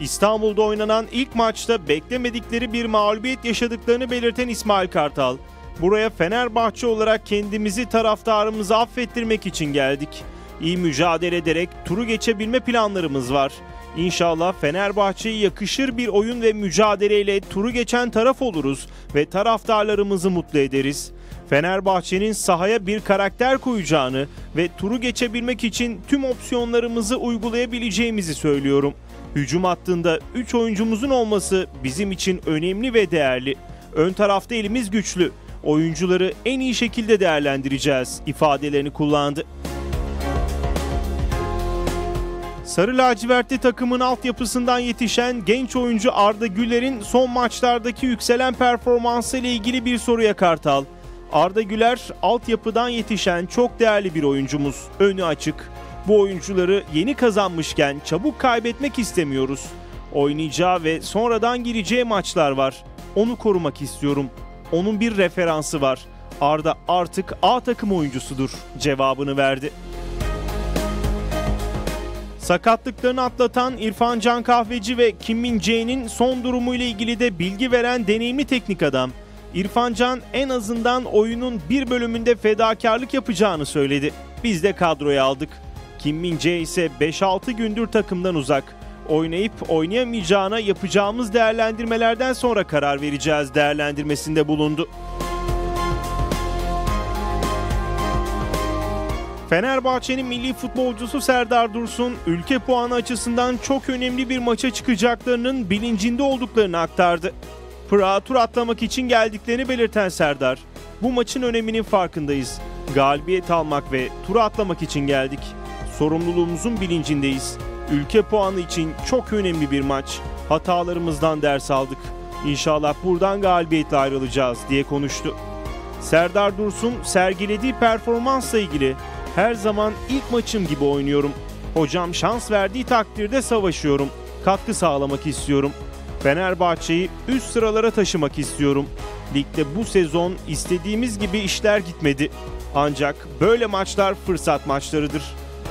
İstanbul'da oynanan ilk maçta beklemedikleri bir mağlubiyet yaşadıklarını belirten İsmail Kartal, "Buraya Fenerbahçe olarak kendimizi taraftarımızı affettirmek için geldik. İyi mücadele ederek turu geçebilme planlarımız var. İnşallah Fenerbahçe'ye yakışır bir oyun ve mücadeleyle turu geçen taraf oluruz ve taraftarlarımızı mutlu ederiz." Fenerbahçe'nin sahaya bir karakter koyacağını ve turu geçebilmek için tüm opsiyonlarımızı uygulayabileceğimizi söylüyorum. Hücum hattında 3 oyuncumuzun olması bizim için önemli ve değerli. Ön tarafta elimiz güçlü. Oyuncuları en iyi şekilde değerlendireceğiz ifadelerini kullandı. Sarı lacivertli takımın altyapısından yetişen genç oyuncu Arda Güler'in son maçlardaki yükselen performansı ile ilgili bir soruya Kartal. Arda Güler altyapıdan yetişen çok değerli bir oyuncumuz. Önü açık. Bu oyuncuları yeni kazanmışken çabuk kaybetmek istemiyoruz. Oynayacağı ve sonradan gireceği maçlar var. Onu korumak istiyorum. Onun bir referansı var. Arda artık A takım oyuncusudur cevabını verdi. Sakatlıklarını atlatan İrfan Can Kahveci ve Kim Min Jae'nin son durumuyla ilgili de bilgi veren deneyimli teknik adam. İrfan Can en azından oyunun bir bölümünde fedakarlık yapacağını söyledi. Biz de kadroya aldık. Kim Min Jae ise 5-6 gündür takımdan uzak. Oynayıp oynayamayacağına yapacağımız değerlendirmelerden sonra karar vereceğiz değerlendirmesinde bulundu. Fenerbahçe'nin milli futbolcusu Serdar Dursun, ülke puanı açısından çok önemli bir maça çıkacaklarının bilincinde olduklarını aktardı. Pırağa tur atlamak için geldiklerini belirten Serdar, bu maçın öneminin farkındayız. Galibiyet almak ve tur atlamak için geldik sorumluluğumuzun bilincindeyiz. Ülke puanı için çok önemli bir maç. Hatalarımızdan ders aldık. İnşallah buradan galibiyetle ayrılacağız diye konuştu. Serdar Dursun sergilediği performansla ilgili her zaman ilk maçım gibi oynuyorum. Hocam şans verdiği takdirde savaşıyorum. Katkı sağlamak istiyorum. Fenerbahçe'yi üst sıralara taşımak istiyorum. Ligde bu sezon istediğimiz gibi işler gitmedi. Ancak böyle maçlar fırsat maçlarıdır.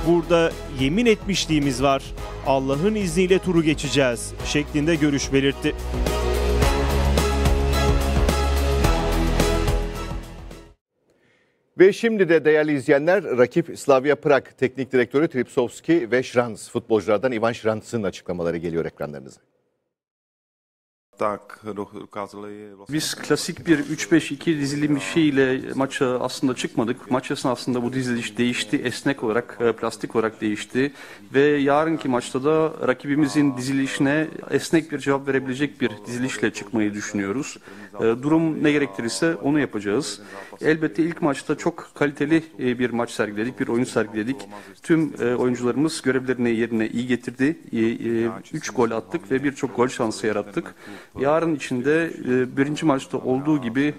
Burada yemin etmişliğimiz var. Allah'ın izniyle turu geçeceğiz şeklinde görüş belirtti.
Ve şimdi de değerli izleyenler rakip Slavia Prag Teknik Direktörü Tripsovski ve Şrans futbolculardan Ivan Şrans'ın açıklamaları geliyor ekranlarınıza. Biz klasik bir 3-5-2 dizilmişiyle maça aslında
çıkmadık. Maç esnasında bu diziliş değişti. Esnek olarak, e, plastik olarak değişti. Ve yarınki maçta da rakibimizin dizilişine esnek bir cevap verebilecek bir dizilişle çıkmayı düşünüyoruz. Ee, durum ne gerektirirse onu yapacağız. Elbette ilk maçta çok kaliteli e, bir maç sergiledik, bir oyun sergiledik. Tüm e, oyuncularımız görevlerini yerine iyi getirdi. 3 e, gol attık ve birçok gol şansı yarattık. Yarın içinde birinci maçta olduğu gibi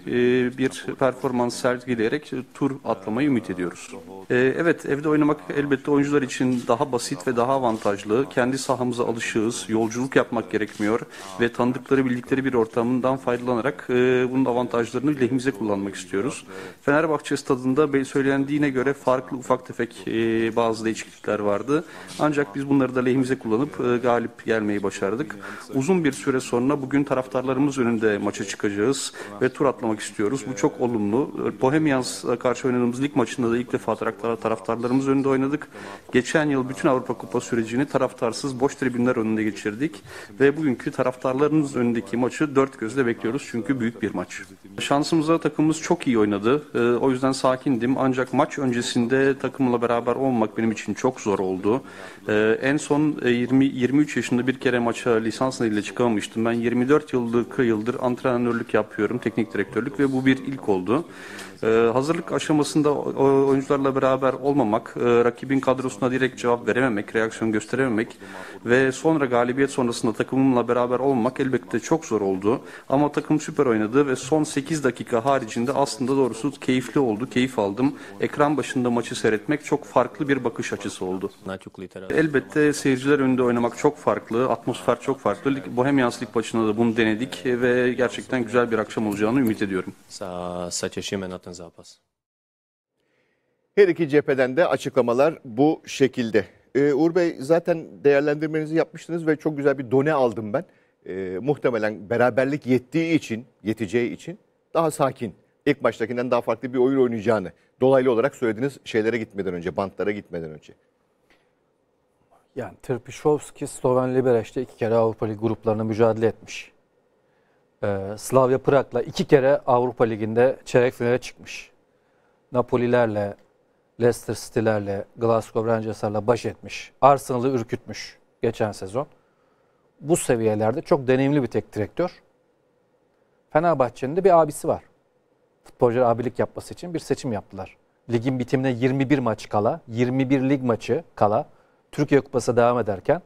bir performans sergileyerek tur atlamayı ümit ediyoruz. Evet, evde oynamak elbette oyuncular için daha basit ve daha avantajlı. Kendi sahamıza alışığız, yolculuk yapmak gerekmiyor ve tanıdıkları bildikleri bir ortamından faydalanarak e, bunun avantajlarını lehimize kullanmak istiyoruz. Fenerbahçe stadında söylendiğine göre farklı ufak tefek e, bazı değişiklikler vardı. Ancak biz bunları da lehimize kullanıp e, galip gelmeyi başardık. Uzun bir süre sonra bugün taraftarlarımız önünde maça çıkacağız ve tur atlamak istiyoruz. Bu çok olumlu. Bohemians'a karşı oynadığımız lig maçında da ilk defa taraftarlarımız önünde oynadık. Geçen yıl bütün Avrupa Kupa sürecini taraftarsız boş tribünler önünde geçirdik ve bugünkü taraftarlarımız önündeki maçı dört gözle bekliyoruz. Çünkü büyük bir maç. Şansımıza takımımız çok iyi oynadı. Ee, o yüzden sakindim. Ancak maç öncesinde takımla beraber olmak benim için çok zor oldu. Ee, en son 20 e, 23 yaşında bir kere maça lisans ile çıkamamıştım. Ben 24 yıllık yıldır antrenörlük yapıyorum, teknik direktörlük ve bu bir ilk oldu. Ee, hazırlık aşamasında oyuncularla beraber olmamak, e, rakibin kadrosuna direkt cevap verememek, reaksiyon gösterememek ve sonra galibiyet sonrasında takımımla beraber olmak elbette çok zor oldu. Ama takım süper oynadı ve son 8 dakika haricinde aslında doğrusu keyifli oldu, keyif aldım. Ekran başında maçı seyretmek çok farklı bir bakış açısı oldu elbette seyirciler önünde oynamak çok farklı, atmosfer çok farklı. Bohemians Lig maçında da bunu denedik ve gerçekten güzel bir akşam olacağını ümit ediyorum. Sa cieszymy na zapas.
Her iki cepheden de açıklamalar bu şekilde. Ee, Uğur Bey zaten değerlendirmenizi yapmıştınız ve çok güzel bir done aldım ben. Ee, muhtemelen beraberlik yettiği için, yeteceği için daha sakin, ilk baştakinden daha farklı bir oyun oynayacağını dolaylı olarak söylediğiniz şeylere gitmeden önce, bantlara gitmeden önce.
Yani Trpişovski Sloven Liberec'te iki kere Avrupa Ligi gruplarına mücadele etmiş. Ee, Slavya Prag'la iki kere Avrupa Ligi'nde çeyrek finale çıkmış. Napoli'lerle, Leicester City'lerle, Glasgow Rangers'larla baş etmiş. Arsenal'ı ürkütmüş geçen sezon. Bu seviyelerde çok deneyimli bir tek direktör. Fenerbahçe'nin de bir abisi var. Futbolcular abilik yapması için bir seçim yaptılar. Ligin bitimine 21 maç kala, 21 lig maçı kala Türkiye Kupası devam ederken,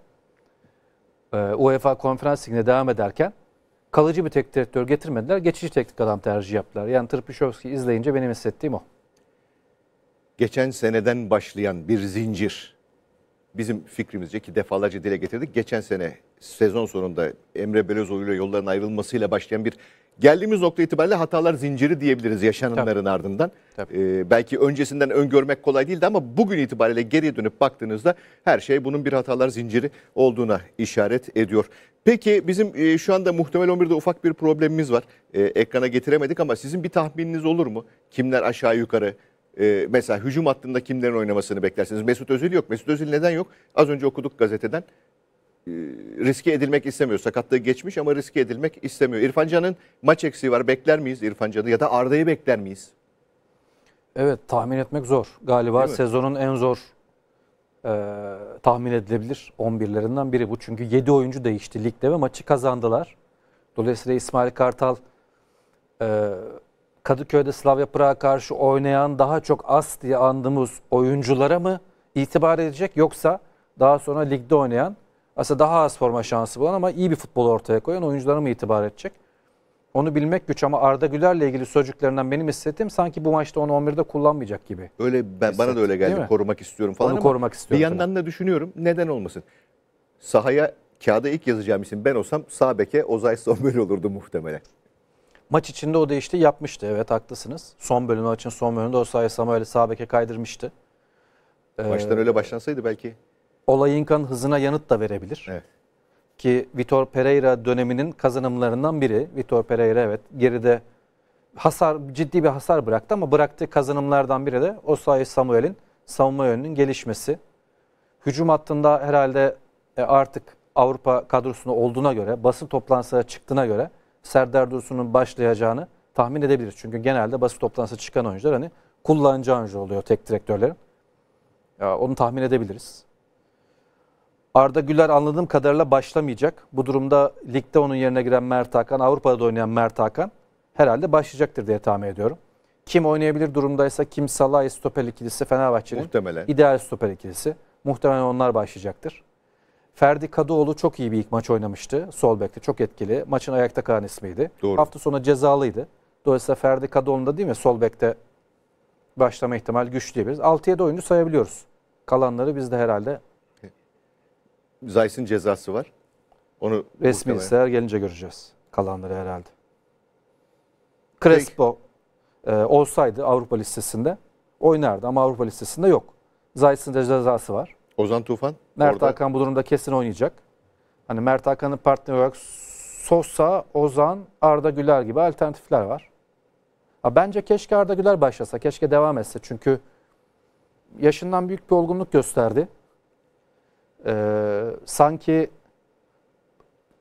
e, UEFA Konferans Ligi'ne devam ederken kalıcı bir teknik direktör getirmediler. Geçici teknik adam tercih yaptılar. Yani Tırpişovski izleyince benim hissettiğim o.
Geçen seneden başlayan bir zincir. Bizim fikrimizce ki defalarca dile getirdik. Geçen sene sezon sonunda Emre Belözoğlu ile yolların ayrılmasıyla başlayan bir Geldiğimiz nokta itibariyle hatalar zinciri diyebiliriz yaşananların Tabii. ardından. Tabii. Ee, belki öncesinden öngörmek kolay değildi ama bugün itibariyle geriye dönüp baktığınızda her şey bunun bir hatalar zinciri olduğuna işaret ediyor. Peki bizim e, şu anda muhtemel 11'de ufak bir problemimiz var. E, ekrana getiremedik ama sizin bir tahmininiz olur mu? Kimler aşağı yukarı? E, mesela hücum hattında kimlerin oynamasını beklersiniz? Mesut Özil yok. Mesut Özil neden yok? Az önce okuduk gazeteden. E, riske edilmek istemiyor. Sakatlığı geçmiş ama riske edilmek istemiyor. İrfan Can'ın maç eksiği var. Bekler miyiz İrfan Can'ı ya da Arda'yı bekler miyiz?
Evet tahmin etmek zor. Galiba sezonun en zor e, tahmin edilebilir 11'lerinden biri bu. Çünkü 7 oyuncu değişti ligde ve maçı kazandılar. Dolayısıyla İsmail Kartal e, Kadıköy'de Slavia Prag'a karşı oynayan daha çok az diye andığımız oyunculara mı itibar edecek yoksa daha sonra ligde oynayan aslında daha az forma şansı bulan ama iyi bir futbol ortaya koyan oyunculara mı itibar edecek? Onu bilmek güç ama Arda Güler'le ilgili sözcüklerinden benim hissettiğim sanki bu maçta onu 11'de kullanmayacak
gibi. Öyle ben, bana da öyle geldi. Korumak istiyorum falan. Onu ama korumak istiyorum. Bir yandan falan. da düşünüyorum neden olmasın. Sahaya kağıda ilk yazacağım isim ben olsam Sabeke, beke Ozay Sonbel olurdu muhtemelen.
Maç içinde o değişti yapmıştı evet haklısınız. Son bölümü maçın son bölümünde Ozay Samuel'i sağ beke kaydırmıştı. Maçtan ee, öyle
başlansaydı belki
Olayın kan hızına yanıt da verebilir. Evet. Ki Vitor Pereira döneminin kazanımlarından biri. Vitor Pereira evet geride hasar ciddi bir hasar bıraktı ama bıraktığı kazanımlardan biri de Osayi Samuel'in savunma yönünün gelişmesi. Hücum hattında herhalde e, artık Avrupa kadrosunda olduğuna göre, basın toplantısına çıktığına göre Serdar Dursun'un başlayacağını tahmin edebiliriz. Çünkü genelde basın toplantısına çıkan oyuncular hani kullanıcı oyuncu oluyor tek direktörlerin. Ya, onu tahmin edebiliriz. Arda Güler anladığım kadarıyla başlamayacak. Bu durumda ligde onun yerine giren Mert Hakan, Avrupa'da da oynayan Mert Hakan herhalde başlayacaktır diye tahmin ediyorum. Kim oynayabilir durumdaysa kim Salah stoper ikilisi Fenerbahçe'nin muhtemelen ideal stoper ikilisi. Muhtemelen onlar başlayacaktır. Ferdi Kadıoğlu çok iyi bir ilk maç oynamıştı. Sol bekte çok etkili. Maçın ayakta kalan ismiydi. Doğru. Hafta sonu cezalıydı. Dolayısıyla Ferdi Kadıoğlu'nda değil mi sol bekte başlama ihtimal güçlü diyebiliriz. 6-7 oyuncu sayabiliyoruz. Kalanları biz de herhalde
Zays'in cezası var. Onu Resmi ister gelince göreceğiz kalanları
herhalde. Crespo e, olsaydı Avrupa listesinde oynardı ama Avrupa listesinde yok. Zays'in cezası var. Ozan Tufan? Mert orada. Hakan bu durumda kesin oynayacak. Hani Mert Hakan'ın partneri olarak Sosa, Ozan, Arda Güler gibi alternatifler var. Ha, bence keşke Arda Güler başlasa, keşke devam etse. Çünkü yaşından büyük bir olgunluk gösterdi e, sanki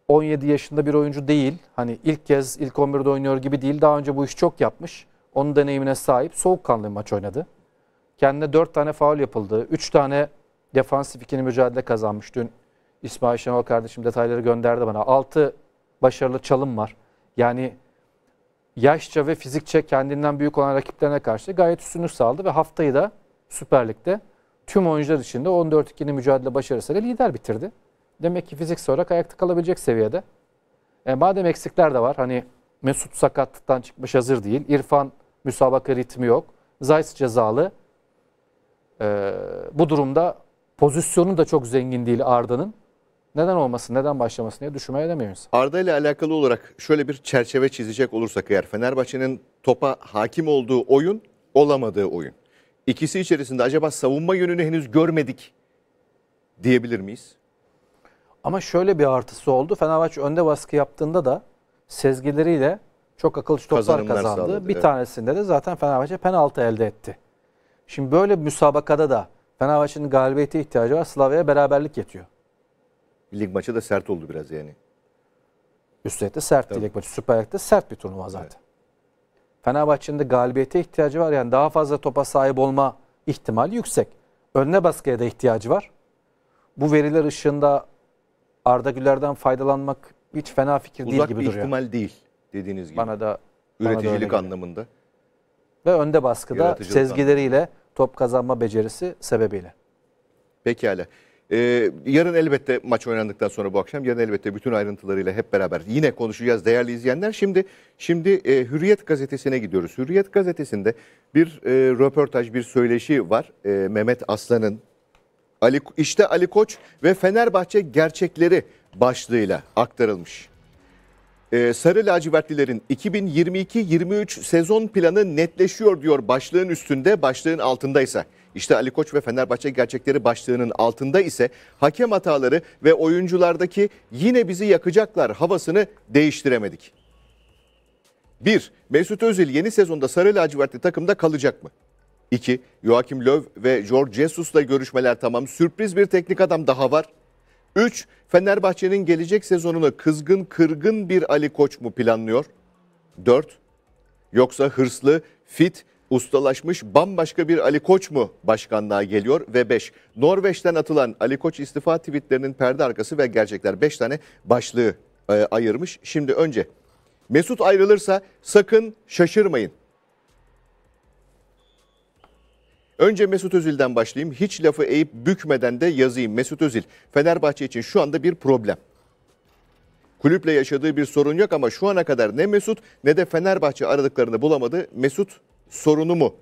17 yaşında bir oyuncu değil. Hani ilk kez ilk 11'de oynuyor gibi değil. Daha önce bu iş çok yapmış. Onun deneyimine sahip. Soğukkanlı bir maç oynadı. Kendine 4 tane faul yapıldı. 3 tane defansif ikili mücadele kazanmış. Dün İsmail Şenol kardeşim detayları gönderdi bana. 6 başarılı çalım var. Yani yaşça ve fizikçe kendinden büyük olan rakiplerine karşı gayet üstünlük sağladı ve haftayı da Süper Lig'de tüm oyuncular içinde 14-2'nin mücadele başarısıyla lider bitirdi. Demek ki fiziksel olarak ayakta kalabilecek seviyede. E, madem eksikler de var hani Mesut sakatlıktan çıkmış hazır değil. İrfan müsabaka ritmi yok. Zayt cezalı. E, bu durumda pozisyonu da çok zengin değil Arda'nın. Neden olmasın, neden başlamasın diye düşünmeye edemiyoruz.
Arda ile alakalı olarak şöyle bir çerçeve çizecek olursak eğer Fenerbahçe'nin topa hakim olduğu oyun olamadığı oyun ikisi içerisinde acaba savunma yönünü henüz görmedik diyebilir miyiz?
Ama şöyle bir artısı oldu. Fenerbahçe önde baskı yaptığında da sezgileriyle çok akıllı toplar Kazanımlar kazandı. Sağladı, bir evet. tanesinde de zaten Fenerbahçe penaltı elde etti. Şimdi böyle bir müsabakada da Fenerbahçe'nin galibiyete ihtiyacı var. Slavya'ya beraberlik yetiyor.
Lig maçı da sert oldu biraz yani. Üstelik de sert Tabii. lig maçı.
Süper Lig'de sert bir turnuva zaten. Evet. Fenerbahçe'nin de galibiyete ihtiyacı var. Yani daha fazla topa sahip olma ihtimali yüksek. Önüne baskıya da ihtiyacı var. Bu veriler ışığında Arda Güler'den faydalanmak hiç fena fikir Uzak değil gibi duruyor. Uzak bir
ihtimal değil dediğiniz gibi. Bana da üreticilik bana da anlamında.
Ve önde baskıda sezgileriyle
top kazanma becerisi sebebiyle. Pekala. Ee, yarın elbette maç oynandıktan sonra bu akşam yarın elbette bütün ayrıntılarıyla hep beraber yine konuşacağız değerli izleyenler. Şimdi şimdi e, Hürriyet gazetesine gidiyoruz. Hürriyet gazetesinde bir e, röportaj, bir söyleşi var. E, Mehmet Aslan'ın Ali işte Ali Koç ve Fenerbahçe gerçekleri başlığıyla aktarılmış. Ee, Sarı lacivertlilerin 2022-23 sezon planı netleşiyor diyor başlığın üstünde, başlığın altında ise. İşte Ali Koç ve Fenerbahçe gerçekleri başlığının altında ise hakem hataları ve oyunculardaki yine bizi yakacaklar havasını değiştiremedik. 1. Mesut Özil yeni sezonda sarı lacivertli takımda kalacak mı? 2. Joachim Löw ve George Jesus'la görüşmeler tamam. Sürpriz bir teknik adam daha var. 3. Fenerbahçe'nin gelecek sezonunu kızgın kırgın bir Ali Koç mu planlıyor? 4. Yoksa hırslı, fit, ustalaşmış bambaşka bir Ali Koç mu başkanlığa geliyor? Ve 5. Norveç'ten atılan Ali Koç istifa tweetlerinin perde arkası ve gerçekler 5 tane başlığı e, ayırmış. Şimdi önce Mesut ayrılırsa sakın şaşırmayın. Önce Mesut Özil'den başlayayım. Hiç lafı eğip bükmeden de yazayım. Mesut Özil, Fenerbahçe için şu anda bir problem. Kulüple yaşadığı bir sorun yok ama şu ana kadar ne Mesut ne de Fenerbahçe aradıklarını bulamadı. Mesut sorunu mu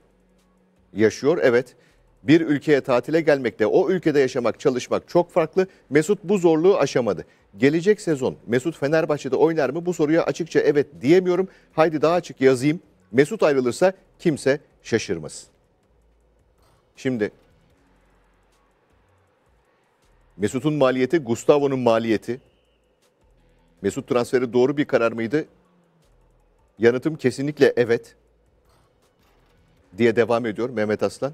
yaşıyor? Evet. Bir ülkeye tatile gelmekte, o ülkede yaşamak, çalışmak çok farklı. Mesut bu zorluğu aşamadı. Gelecek sezon Mesut Fenerbahçe'de oynar mı? Bu soruya açıkça evet diyemiyorum. Haydi daha açık yazayım. Mesut ayrılırsa kimse şaşırmasın. Şimdi Mesut'un maliyeti, Gustavo'nun maliyeti. Mesut transferi doğru bir karar mıydı? Yanıtım kesinlikle evet diye devam ediyor Mehmet Aslan.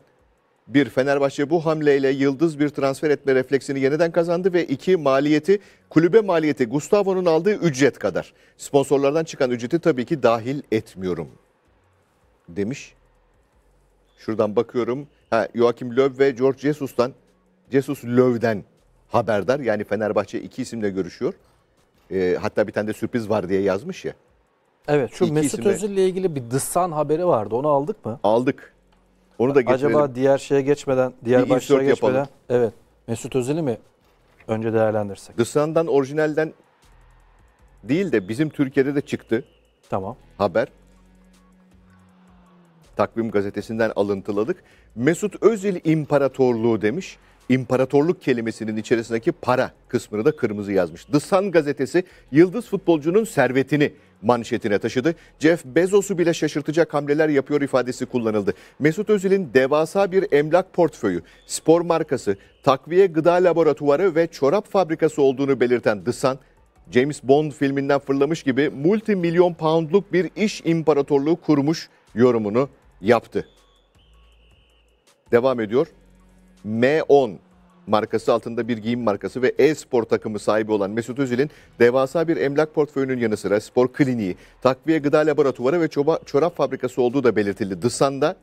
Bir, Fenerbahçe bu hamleyle yıldız bir transfer etme refleksini yeniden kazandı ve iki, maliyeti, kulübe maliyeti Gustavo'nun aldığı ücret kadar. Sponsorlardan çıkan ücreti tabii ki dahil etmiyorum demiş. Şuradan bakıyorum. Ha, Joachim Löw ve George Jesus'tan, Jesus Löw'den haberdar. Yani Fenerbahçe iki isimle görüşüyor. E, hatta bir tane de sürpriz var diye yazmış ya.
Evet şu iki Mesut isimle... ile ilgili bir dıssan haberi vardı. Onu aldık mı?
Aldık. Onu
da getirelim. Acaba diğer şeye geçmeden, diğer bir başlığa geçmeden. Yapalım.
Evet. Mesut Özil'i mi önce değerlendirsek? Dıssan'dan orijinalden değil de bizim Türkiye'de de çıktı. Tamam. Haber. Takvim gazetesinden alıntıladık. Mesut Özil İmparatorluğu demiş. İmparatorluk kelimesinin içerisindeki para kısmını da kırmızı yazmış. The Sun gazetesi yıldız futbolcunun servetini manşetine taşıdı. Jeff Bezos'u bile şaşırtacak hamleler yapıyor ifadesi kullanıldı. Mesut Özil'in devasa bir emlak portföyü, spor markası, takviye gıda laboratuvarı ve çorap fabrikası olduğunu belirten The Sun, James Bond filminden fırlamış gibi multimilyon poundluk bir iş imparatorluğu kurmuş yorumunu yaptı. Devam ediyor. M10 markası altında bir giyim markası ve e-spor takımı sahibi olan Mesut Özil'in devasa bir emlak portföyünün yanı sıra spor kliniği, takviye gıda laboratuvarı ve çoba, çorap fabrikası olduğu da belirtildi. Dısan'da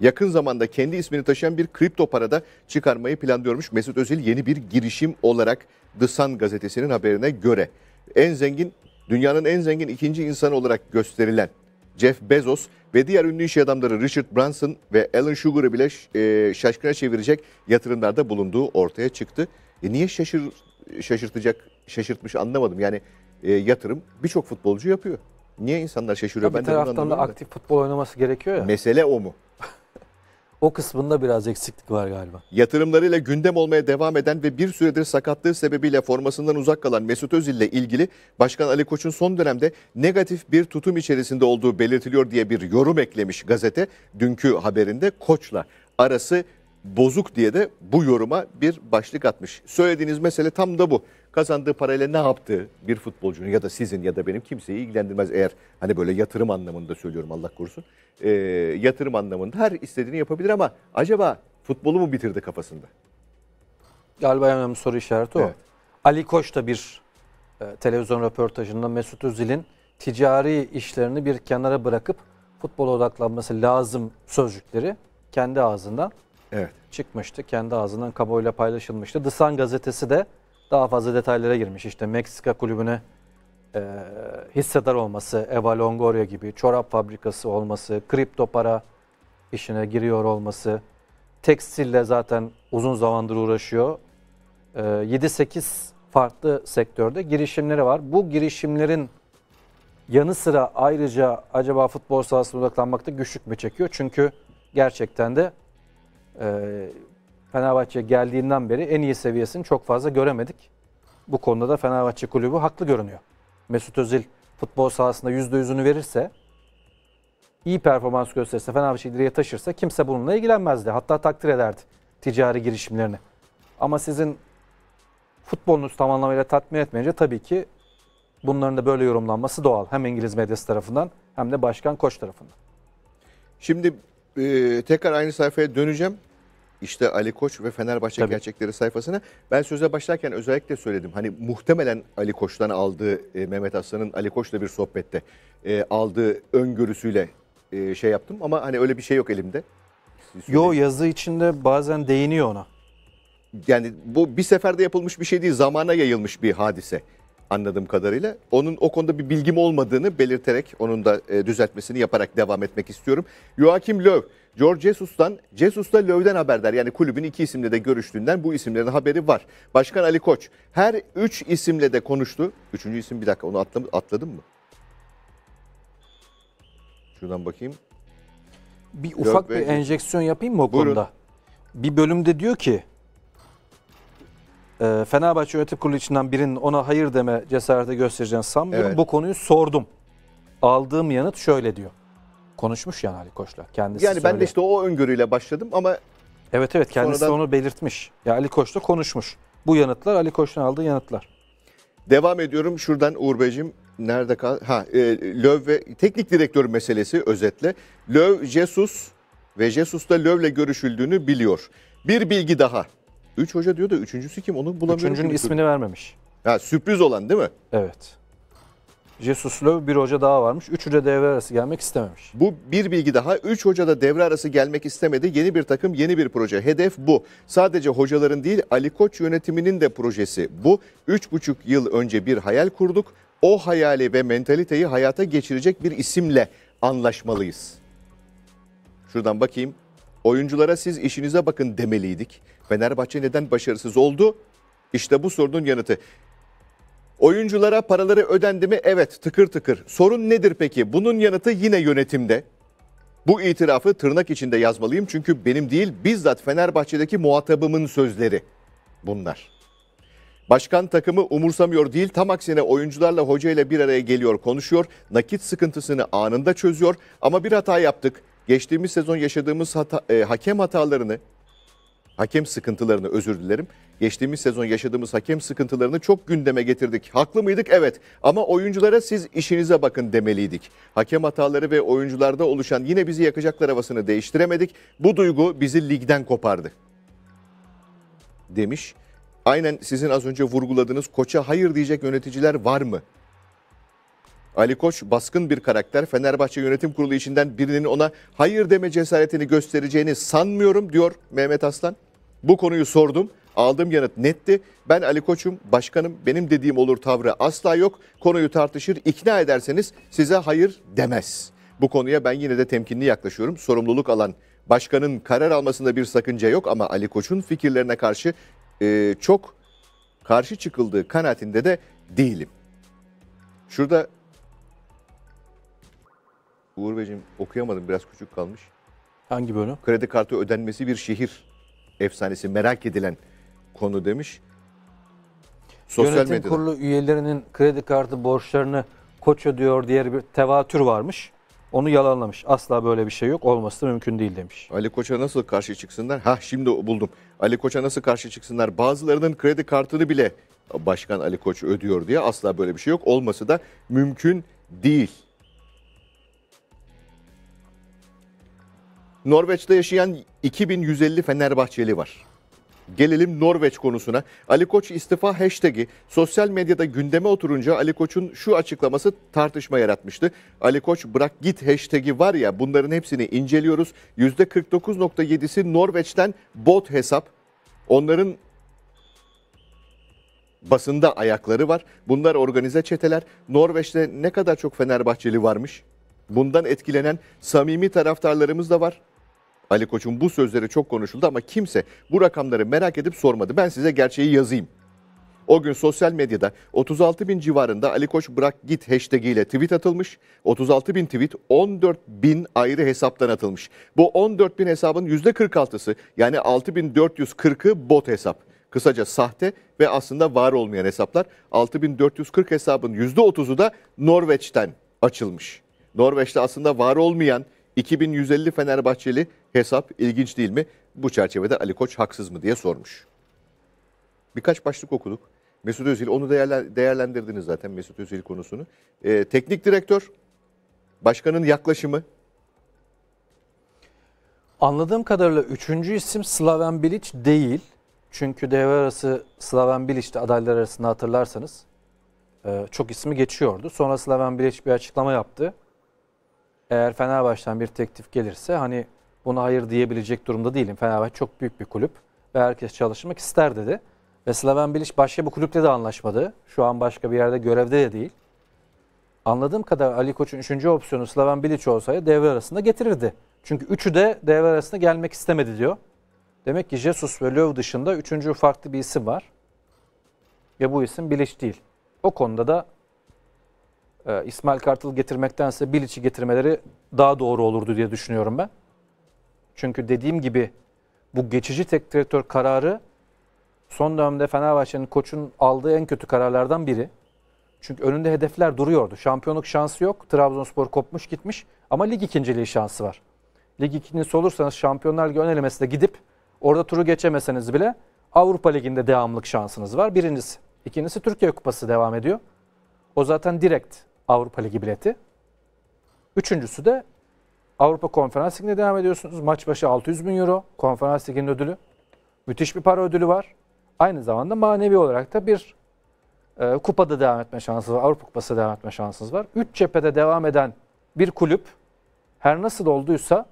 yakın zamanda kendi ismini taşıyan bir kripto para da çıkarmayı planlıyormuş Mesut Özil yeni bir girişim olarak Dısan gazetesinin haberine göre. En zengin, dünyanın en zengin ikinci insanı olarak gösterilen Jeff Bezos ve diğer ünlü iş adamları Richard Branson ve Alan Sugar'ı bile e, şaşkına çevirecek yatırımlarda bulunduğu ortaya çıktı. E niye şaşır, şaşırtacak, şaşırtmış anlamadım. Yani e, yatırım birçok futbolcu yapıyor. Niye insanlar şaşırıyor? Tabii ben bir taraftan da aktif futbol oynaması gerekiyor ya. Mesele o mu? O kısmında biraz eksiklik var galiba. Yatırımlarıyla gündem olmaya devam eden ve bir süredir sakatlığı sebebiyle formasından uzak kalan Mesut Özil ile ilgili Başkan Ali Koç'un son dönemde negatif bir tutum içerisinde olduğu belirtiliyor diye bir yorum eklemiş gazete dünkü haberinde Koç'la arası bozuk diye de bu yoruma bir başlık atmış. Söylediğiniz mesele tam da bu. Kazandığı parayla ne yaptı bir futbolcunun ya da sizin ya da benim kimseyi ilgilendirmez. Eğer hani böyle yatırım anlamında söylüyorum Allah korusun. E, yatırım anlamında her istediğini yapabilir ama acaba futbolu mu bitirdi kafasında? Galiba en önemli soru işareti
o. Evet. Ali Koç da bir e, televizyon röportajında Mesut Özil'in ticari işlerini bir kenara bırakıp futbola odaklanması lazım sözcükleri kendi ağzından evet. çıkmıştı. Kendi ağzından kamuoyuyla paylaşılmıştı. The Sun gazetesi de daha fazla detaylara girmiş. İşte Meksika kulübüne e, hissedar olması, Eva Longoria gibi çorap fabrikası olması, kripto para işine giriyor olması, tekstille zaten uzun zamandır uğraşıyor. E, 7-8 farklı sektörde girişimleri var. Bu girişimlerin yanı sıra ayrıca acaba futbol sahasına odaklanmakta güçlük mü çekiyor? Çünkü gerçekten de ee, Fenerbahçe geldiğinden beri en iyi seviyesini çok fazla göremedik. Bu konuda da Fenerbahçe kulübü haklı görünüyor. Mesut Özil futbol sahasında %100'ünü verirse, iyi performans gösterirse, Fenerbahçe ileriye taşırsa kimse bununla ilgilenmezdi. Hatta takdir ederdi ticari girişimlerini. Ama sizin futbolunuz tam anlamıyla tatmin etmeyince tabii ki bunların da böyle yorumlanması doğal. Hem İngiliz
medyası tarafından hem de başkan koç tarafından. Şimdi e, tekrar aynı sayfaya döneceğim. İşte Ali Koç ve Fenerbahçe Tabii. gerçekleri sayfasını ben söze başlarken özellikle söyledim. Hani muhtemelen Ali Koç'tan aldığı e, Mehmet Aslan'ın Ali Koç'la bir sohbette e, aldığı öngörüsüyle e, şey yaptım ama hani öyle bir şey yok elimde. Yo yazı içinde bazen değiniyor ona. Yani bu bir seferde yapılmış bir şey değil, zamana yayılmış bir hadise anladığım kadarıyla. Onun o konuda bir bilgim olmadığını belirterek onun da e, düzeltmesini yaparak devam etmek istiyorum. Joachim Löw George Jesus'tan, Jesus'ta Löw'den haberdar. Yani kulübün iki isimle de görüştüğünden bu isimlerin haberi var. Başkan Ali Koç her üç isimle de konuştu. Üçüncü isim bir dakika onu atlam atladım mı? Şuradan bakayım.
Bir Löw ufak ve... bir
enjeksiyon yapayım mı o Buyurun. konuda? Bir bölümde diyor ki e, Fenerbahçe yönetim kurulu içinden birinin ona hayır deme cesareti göstereceğini sanmıyorum. Evet. Bu konuyu sordum. Aldığım yanıt şöyle diyor. Konuşmuş yani Ali Koç'la. Kendisi yani söylüyor. ben de işte
o öngörüyle başladım ama Evet evet kendisi sonradan...
onu belirtmiş. Ya Ali Koç'la konuşmuş. Bu yanıtlar Ali Koç'tan aldığı yanıtlar.
Devam ediyorum şuradan Uğur Beyciğim nerede kal? Ha, e, Löw ve teknik direktör meselesi özetle. Löw, Jesus ve Jesus da Löv'le görüşüldüğünü biliyor. Bir bilgi daha. Üç hoca diyor da üçüncüsü kim onu bulamıyorum. Üçüncünün ismini vermemiş. Ha, sürpriz olan değil mi? Evet. Jesus Löw bir hoca daha varmış. Üç hoca devre arası gelmek istememiş. Bu bir bilgi daha. Üç hoca da devre arası gelmek istemedi. Yeni bir takım, yeni bir proje. Hedef bu. Sadece hocaların değil Ali Koç yönetiminin de projesi bu. Üç buçuk yıl önce bir hayal kurduk. O hayali ve mentaliteyi hayata geçirecek bir isimle anlaşmalıyız. Şuradan bakayım. Oyunculara siz işinize bakın demeliydik. Fenerbahçe neden başarısız oldu? İşte bu sorunun yanıtı. Oyunculara paraları ödendi mi? Evet tıkır tıkır. Sorun nedir peki? Bunun yanıtı yine yönetimde. Bu itirafı tırnak içinde yazmalıyım çünkü benim değil bizzat Fenerbahçe'deki muhatabımın sözleri bunlar. Başkan takımı umursamıyor değil tam aksine oyuncularla hoca ile bir araya geliyor konuşuyor. Nakit sıkıntısını anında çözüyor ama bir hata yaptık. Geçtiğimiz sezon yaşadığımız hata, e, hakem hatalarını hakem sıkıntılarını özür dilerim. Geçtiğimiz sezon yaşadığımız hakem sıkıntılarını çok gündeme getirdik. Haklı mıydık? Evet. Ama oyunculara siz işinize bakın demeliydik. Hakem hataları ve oyuncularda oluşan yine bizi yakacaklar havasını değiştiremedik. Bu duygu bizi ligden kopardı. Demiş. Aynen sizin az önce vurguladığınız koça hayır diyecek yöneticiler var mı? Ali Koç baskın bir karakter. Fenerbahçe Yönetim Kurulu içinden birinin ona hayır deme cesaretini göstereceğini sanmıyorum diyor Mehmet Aslan. Bu konuyu sordum. Aldığım yanıt netti. Ben Ali Koç'um, başkanım, benim dediğim olur tavrı asla yok. Konuyu tartışır, ikna ederseniz size hayır demez. Bu konuya ben yine de temkinli yaklaşıyorum. Sorumluluk alan başkanın karar almasında bir sakınca yok ama Ali Koç'un fikirlerine karşı e, çok karşı çıkıldığı kanaatinde de değilim. Şurada Uğur Beyciğim okuyamadım biraz küçük kalmış. Hangi bölüm? Kredi kartı ödenmesi bir şehir efsanesi merak edilen konu demiş. Sosyal Yönetim medyada.
kurulu üyelerinin kredi kartı borçlarını koç ödüyor diye bir
tevatür varmış. Onu yalanlamış. Asla böyle bir şey yok. Olması da mümkün değil demiş. Ali Koç'a nasıl karşı çıksınlar? Ha şimdi buldum. Ali Koç'a nasıl karşı çıksınlar? Bazılarının kredi kartını bile Başkan Ali Koç ödüyor diye asla böyle bir şey yok. Olması da mümkün değil. Norveç'te yaşayan 2150 Fenerbahçeli var. Gelelim Norveç konusuna. Ali Koç istifa hashtag'i sosyal medyada gündeme oturunca Ali Koç'un şu açıklaması tartışma yaratmıştı. Ali Koç bırak git hashtag'i var ya bunların hepsini inceliyoruz. %49.7'si Norveç'ten bot hesap. Onların basında ayakları var. Bunlar organize çeteler. Norveç'te ne kadar çok Fenerbahçeli varmış? Bundan etkilenen samimi taraftarlarımız da var. Ali Koç'un bu sözleri çok konuşuldu ama kimse bu rakamları merak edip sormadı. Ben size gerçeği yazayım. O gün sosyal medyada 36 bin civarında Ali Koç bırak git hashtag ile tweet atılmış. 36 bin tweet 14 bin ayrı hesaptan atılmış. Bu 14 bin hesabın %46'sı yani 6440'ı bot hesap. Kısaca sahte ve aslında var olmayan hesaplar. 6440 hesabın %30'u da Norveç'ten açılmış. Norveç'te aslında var olmayan 2150 Fenerbahçeli hesap ilginç değil mi? Bu çerçevede Ali Koç haksız mı diye sormuş. Birkaç başlık okuduk. Mesut Özil onu değerlendirdiniz zaten Mesut Özil konusunu. Ee, teknik direktör, başkanın yaklaşımı. Anladığım kadarıyla
üçüncü isim Slaven Bilic değil. Çünkü devre arası Slaven Bilic'te adaylar arasında hatırlarsanız e, çok ismi geçiyordu. Sonra Slaven Bilic bir açıklama yaptı eğer Fenerbahçe'den bir teklif gelirse hani buna hayır diyebilecek durumda değilim. Fenerbahçe çok büyük bir kulüp ve herkes çalışmak ister dedi. Ve Slaven Bilic başka bu kulüple de anlaşmadı. Şu an başka bir yerde görevde de değil. Anladığım kadar Ali Koç'un üçüncü opsiyonu Slaven Bilic olsaydı devre arasında getirirdi. Çünkü üçü de devre arasında gelmek istemedi diyor. Demek ki Jesus ve Löw dışında üçüncü farklı bir isim var. Ve bu isim Bilic değil. O konuda da e, İsmail Kartal getirmektense Bilic'i getirmeleri daha doğru olurdu diye düşünüyorum ben. Çünkü dediğim gibi bu geçici tek direktör kararı son dönemde Fenerbahçe'nin koçun aldığı en kötü kararlardan biri. Çünkü önünde hedefler duruyordu. Şampiyonluk şansı yok. Trabzonspor kopmuş gitmiş ama lig ikinciliği şansı var. Lig ikincisi olursanız Şampiyonlar Ligi ön elemesine gidip orada turu geçemeseniz bile Avrupa Ligi'nde devamlık şansınız var. Birincisi. İkincisi Türkiye Kupası devam ediyor. O zaten direkt Avrupa Ligi bileti. Üçüncüsü de Avrupa Konferans Ligi'ne devam ediyorsunuz. Maç başı 600 bin euro Konferans Ligi'nin ödülü. Müthiş bir para ödülü var. Aynı zamanda manevi olarak da bir e, kupada devam etme şansınız var. Avrupa Kupası devam etme şansınız var. Üç cephede devam eden bir kulüp her nasıl olduysa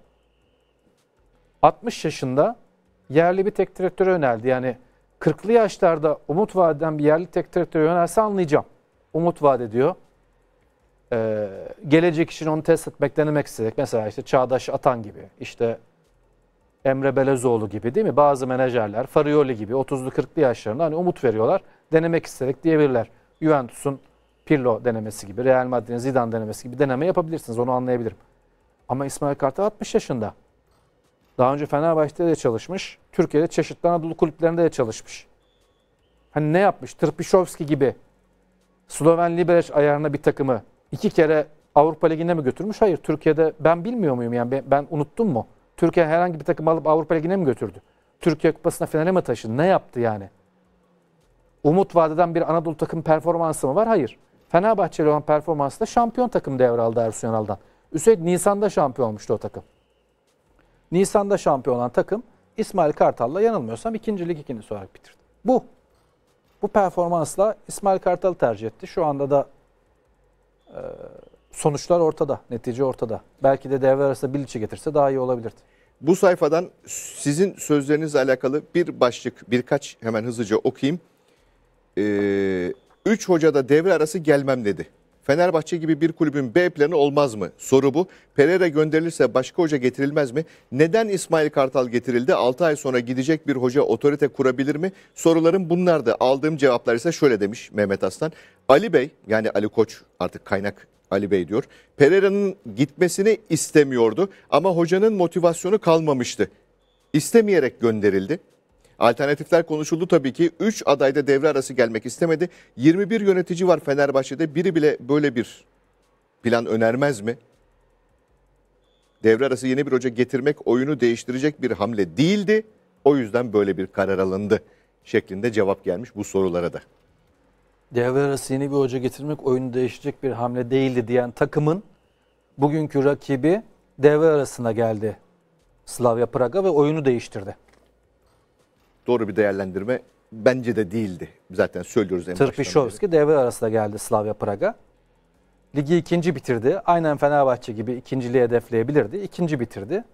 60 yaşında yerli bir tek direktöre yöneldi. Yani 40'lı yaşlarda umut vadeden bir yerli tek direktöre yönelse anlayacağım. Umut vaat ediyor e, gelecek için onu test etmek, denemek istedik. Mesela işte Çağdaş Atan gibi, işte Emre Belezoğlu gibi değil mi? Bazı menajerler, Farioli gibi 30'lu 40'lı yaşlarında hani umut veriyorlar. Denemek istedik diyebilirler. Juventus'un Pirlo denemesi gibi, Real Madrid'in Zidane denemesi gibi deneme yapabilirsiniz. Onu anlayabilirim. Ama İsmail Kartal 60 yaşında. Daha önce Fenerbahçe'de de çalışmış. Türkiye'de çeşitli Anadolu kulüplerinde de çalışmış. Hani ne yapmış? Trpişovski gibi Sloven Liberec ayarına bir takımı iki kere Avrupa Ligi'ne mi götürmüş? Hayır. Türkiye'de ben bilmiyor muyum yani ben, ben unuttum mu? Türkiye herhangi bir takım alıp Avrupa Ligi'ne mi götürdü? Türkiye Kupası'na finale mi taşıdı? Ne yaptı yani? Umut vadeden bir Anadolu takım performansı mı var? Hayır. Fenerbahçeli olan performansı da şampiyon takım devraldı Ersun Yanal'dan. Üstelik Nisan'da şampiyon olmuştu o takım. Nisan'da şampiyon olan takım İsmail Kartal'la yanılmıyorsam ikinci lig ikincisi olarak bitirdi. Bu. Bu performansla İsmail Kartal'ı tercih etti. Şu anda da sonuçlar ortada, netice ortada. Belki de devre arasında Bilic'i getirse daha iyi olabilirdi. Bu sayfadan
sizin sözlerinizle alakalı bir başlık, birkaç hemen hızlıca okuyayım. Ee, üç hoca da devre arası gelmem dedi. Fenerbahçe gibi bir kulübün B planı olmaz mı? Soru bu. Pereira gönderilirse başka hoca getirilmez mi? Neden İsmail Kartal getirildi? 6 ay sonra gidecek bir hoca otorite kurabilir mi? Sorularım bunlardı. Aldığım cevaplar ise şöyle demiş Mehmet Aslan. Ali Bey yani Ali Koç artık kaynak Ali Bey diyor. Pereira'nın gitmesini istemiyordu ama hocanın motivasyonu kalmamıştı. İstemeyerek gönderildi. Alternatifler konuşuldu tabii ki. 3 adayda da devre arası gelmek istemedi. 21 yönetici var Fenerbahçe'de. Biri bile böyle bir plan önermez mi? Devre arası yeni bir hoca getirmek oyunu değiştirecek bir hamle değildi. O yüzden böyle bir karar alındı şeklinde cevap gelmiş bu sorulara da.
Devre arası yeni bir hoca getirmek oyunu değiştirecek bir hamle değildi diyen takımın bugünkü rakibi devre arasına geldi. Slavia Praga ve oyunu değiştirdi
doğru bir değerlendirme bence de değildi. Zaten söylüyoruz en Tırpişovski
devre arasında geldi Slavia Praga. Ligi ikinci bitirdi. Aynen Fenerbahçe gibi ikinciliği hedefleyebilirdi. İkinci bitirdi.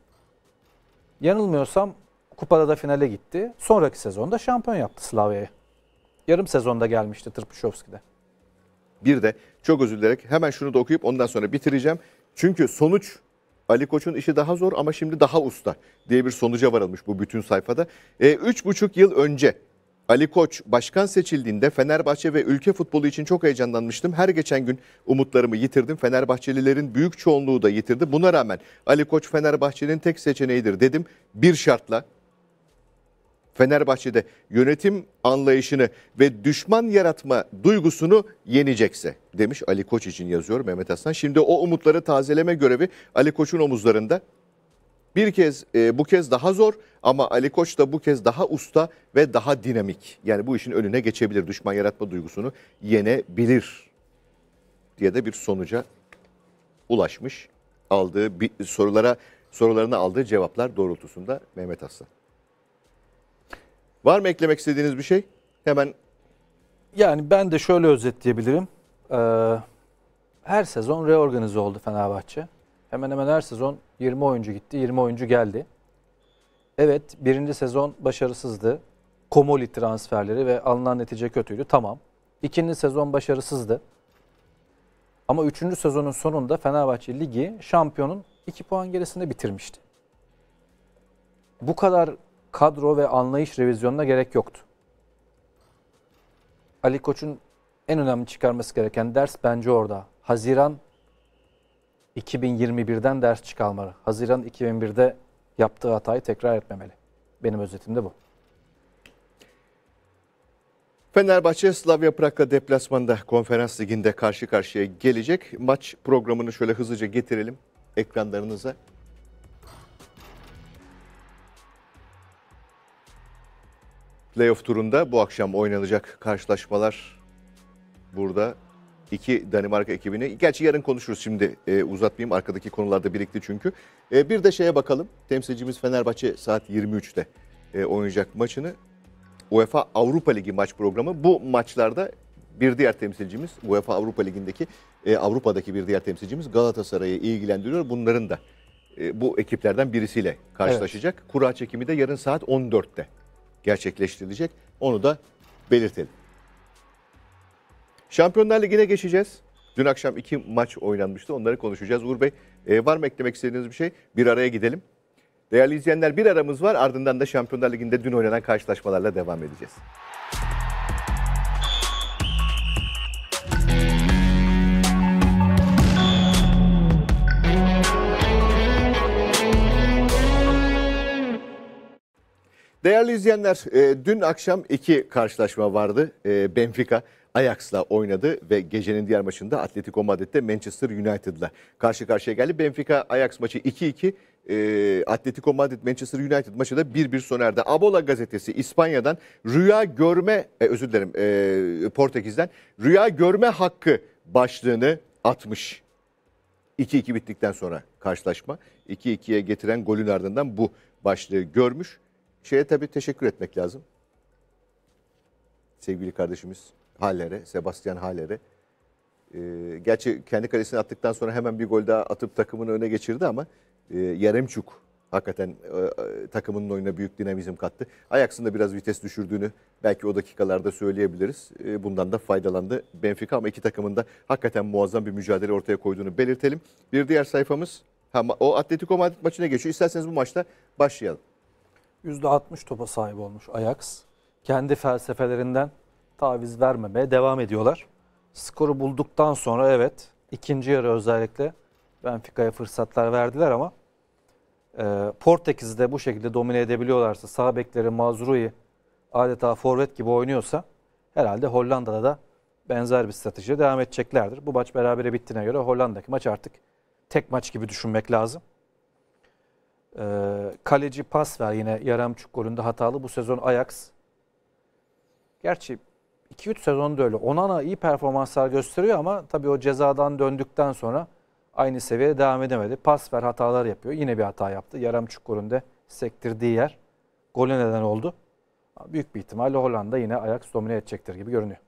Yanılmıyorsam kupada da finale gitti. Sonraki sezonda şampiyon yaptı Slavia'yı. Yarım sezonda
gelmişti Tırpişovski'de. Bir de çok özür dilerim. Hemen şunu da okuyup ondan sonra bitireceğim. Çünkü sonuç Ali Koç'un işi daha zor ama şimdi daha usta diye bir sonuca varılmış bu bütün sayfada. E, üç buçuk yıl önce Ali Koç başkan seçildiğinde Fenerbahçe ve ülke futbolu için çok heyecanlanmıştım. Her geçen gün umutlarımı yitirdim. Fenerbahçelilerin büyük çoğunluğu da yitirdi. Buna rağmen Ali Koç Fenerbahçe'nin tek seçeneğidir dedim. Bir şartla Fenerbahçe'de yönetim anlayışını ve düşman yaratma duygusunu yenecekse demiş Ali Koç için yazıyor Mehmet Aslan. Şimdi o umutları tazeleme görevi Ali Koç'un omuzlarında. Bir kez e, bu kez daha zor ama Ali Koç da bu kez daha usta ve daha dinamik. Yani bu işin önüne geçebilir. Düşman yaratma duygusunu yenebilir diye de bir sonuca ulaşmış aldığı sorulara sorularına aldığı cevaplar doğrultusunda Mehmet Aslan. Var mı eklemek istediğiniz bir şey? Hemen.
Yani ben de şöyle özetleyebilirim. Ee, her sezon reorganize oldu Fenerbahçe. Hemen hemen her sezon 20 oyuncu gitti, 20 oyuncu geldi. Evet, birinci sezon başarısızdı. Komoli transferleri ve alınan netice kötüydü. Tamam. İkinci sezon başarısızdı. Ama üçüncü sezonun sonunda Fenerbahçe ligi şampiyonun iki puan gerisinde bitirmişti. Bu kadar kadro ve anlayış revizyonuna gerek yoktu. Ali Koç'un en önemli çıkarması gereken ders bence orada. Haziran 2021'den ders çıkarmalı. Haziran 2001'de yaptığı hatayı tekrar etmemeli.
Benim özetimde bu. Fenerbahçe Slavia Prag'la deplasmanda konferans liginde karşı karşıya gelecek. Maç programını şöyle hızlıca getirelim ekranlarınıza. Playoff turunda bu akşam oynanacak karşılaşmalar burada. iki Danimarka ekibini. Gerçi yarın konuşuruz şimdi e, uzatmayayım. Arkadaki konularda birikti çünkü. E, bir de şeye bakalım. Temsilcimiz Fenerbahçe saat 23'te e, oynayacak maçını. UEFA Avrupa Ligi maç programı. Bu maçlarda bir diğer temsilcimiz UEFA Avrupa Ligi'ndeki e, Avrupa'daki bir diğer temsilcimiz Galatasaray'ı ilgilendiriyor. Bunların da e, bu ekiplerden birisiyle karşılaşacak. Evet. Kura çekimi de yarın saat 14'te gerçekleştirilecek. Onu da belirtelim. Şampiyonlar Ligi'ne geçeceğiz. Dün akşam iki maç oynanmıştı. Onları konuşacağız. Uğur Bey e, var mı eklemek istediğiniz bir şey? Bir araya gidelim. Değerli izleyenler bir aramız var. Ardından da Şampiyonlar Ligi'nde dün oynanan karşılaşmalarla devam edeceğiz. Değerli izleyenler, e, dün akşam iki karşılaşma vardı. E, Benfica Ajax'la oynadı ve gecenin diğer maçında Atletico Madrid'de Manchester United'la karşı karşıya geldi. Benfica Ajax maçı 2-2, e, Atletico Madrid Manchester United maçı da 1-1 sona erdi. Abola gazetesi İspanya'dan rüya görme, e, özür dilerim e, Portekiz'den rüya görme hakkı başlığını atmış. 2-2 bittikten sonra karşılaşma. 2-2'ye getiren golün ardından bu başlığı görmüş. Şeye tabii teşekkür etmek lazım. Sevgili kardeşimiz Haller'e, Sebastian Haller'e. Ee, gerçi kendi kalesini attıktan sonra hemen bir gol daha atıp takımını öne geçirdi ama e, Yaremçuk hakikaten e, e, takımının oyuna büyük dinamizm kattı. Ajax'ın da biraz vites düşürdüğünü belki o dakikalarda söyleyebiliriz. E, bundan da faydalandı Benfica ama iki takımın da hakikaten muazzam bir mücadele ortaya koyduğunu belirtelim. Bir diğer sayfamız o Atletico Madrid maçına geçiyor. İsterseniz bu maçta başlayalım.
%60 topa sahip olmuş Ajax. Kendi felsefelerinden taviz vermemeye devam ediyorlar. Skoru bulduktan sonra evet ikinci yarı özellikle Benfica'ya fırsatlar verdiler ama e, de bu şekilde domine edebiliyorlarsa sağ bekleri Mazrui adeta forvet gibi oynuyorsa herhalde Hollanda'da da benzer bir strateji devam edeceklerdir. Bu maç berabere bittiğine göre Hollanda'daki maç artık tek maç gibi düşünmek lazım. Ee, kaleci pas ver yine Yaramçuk golünde hatalı. Bu sezon Ajax. Gerçi 2-3 sezonda öyle. Onana iyi performanslar gösteriyor ama tabii o cezadan döndükten sonra aynı seviyeye devam edemedi. Pas ver hatalar yapıyor. Yine bir hata yaptı. Yaramçuk golünde sektirdiği yer gole neden oldu. Büyük bir ihtimalle Hollanda yine Ajax domine edecektir gibi görünüyor.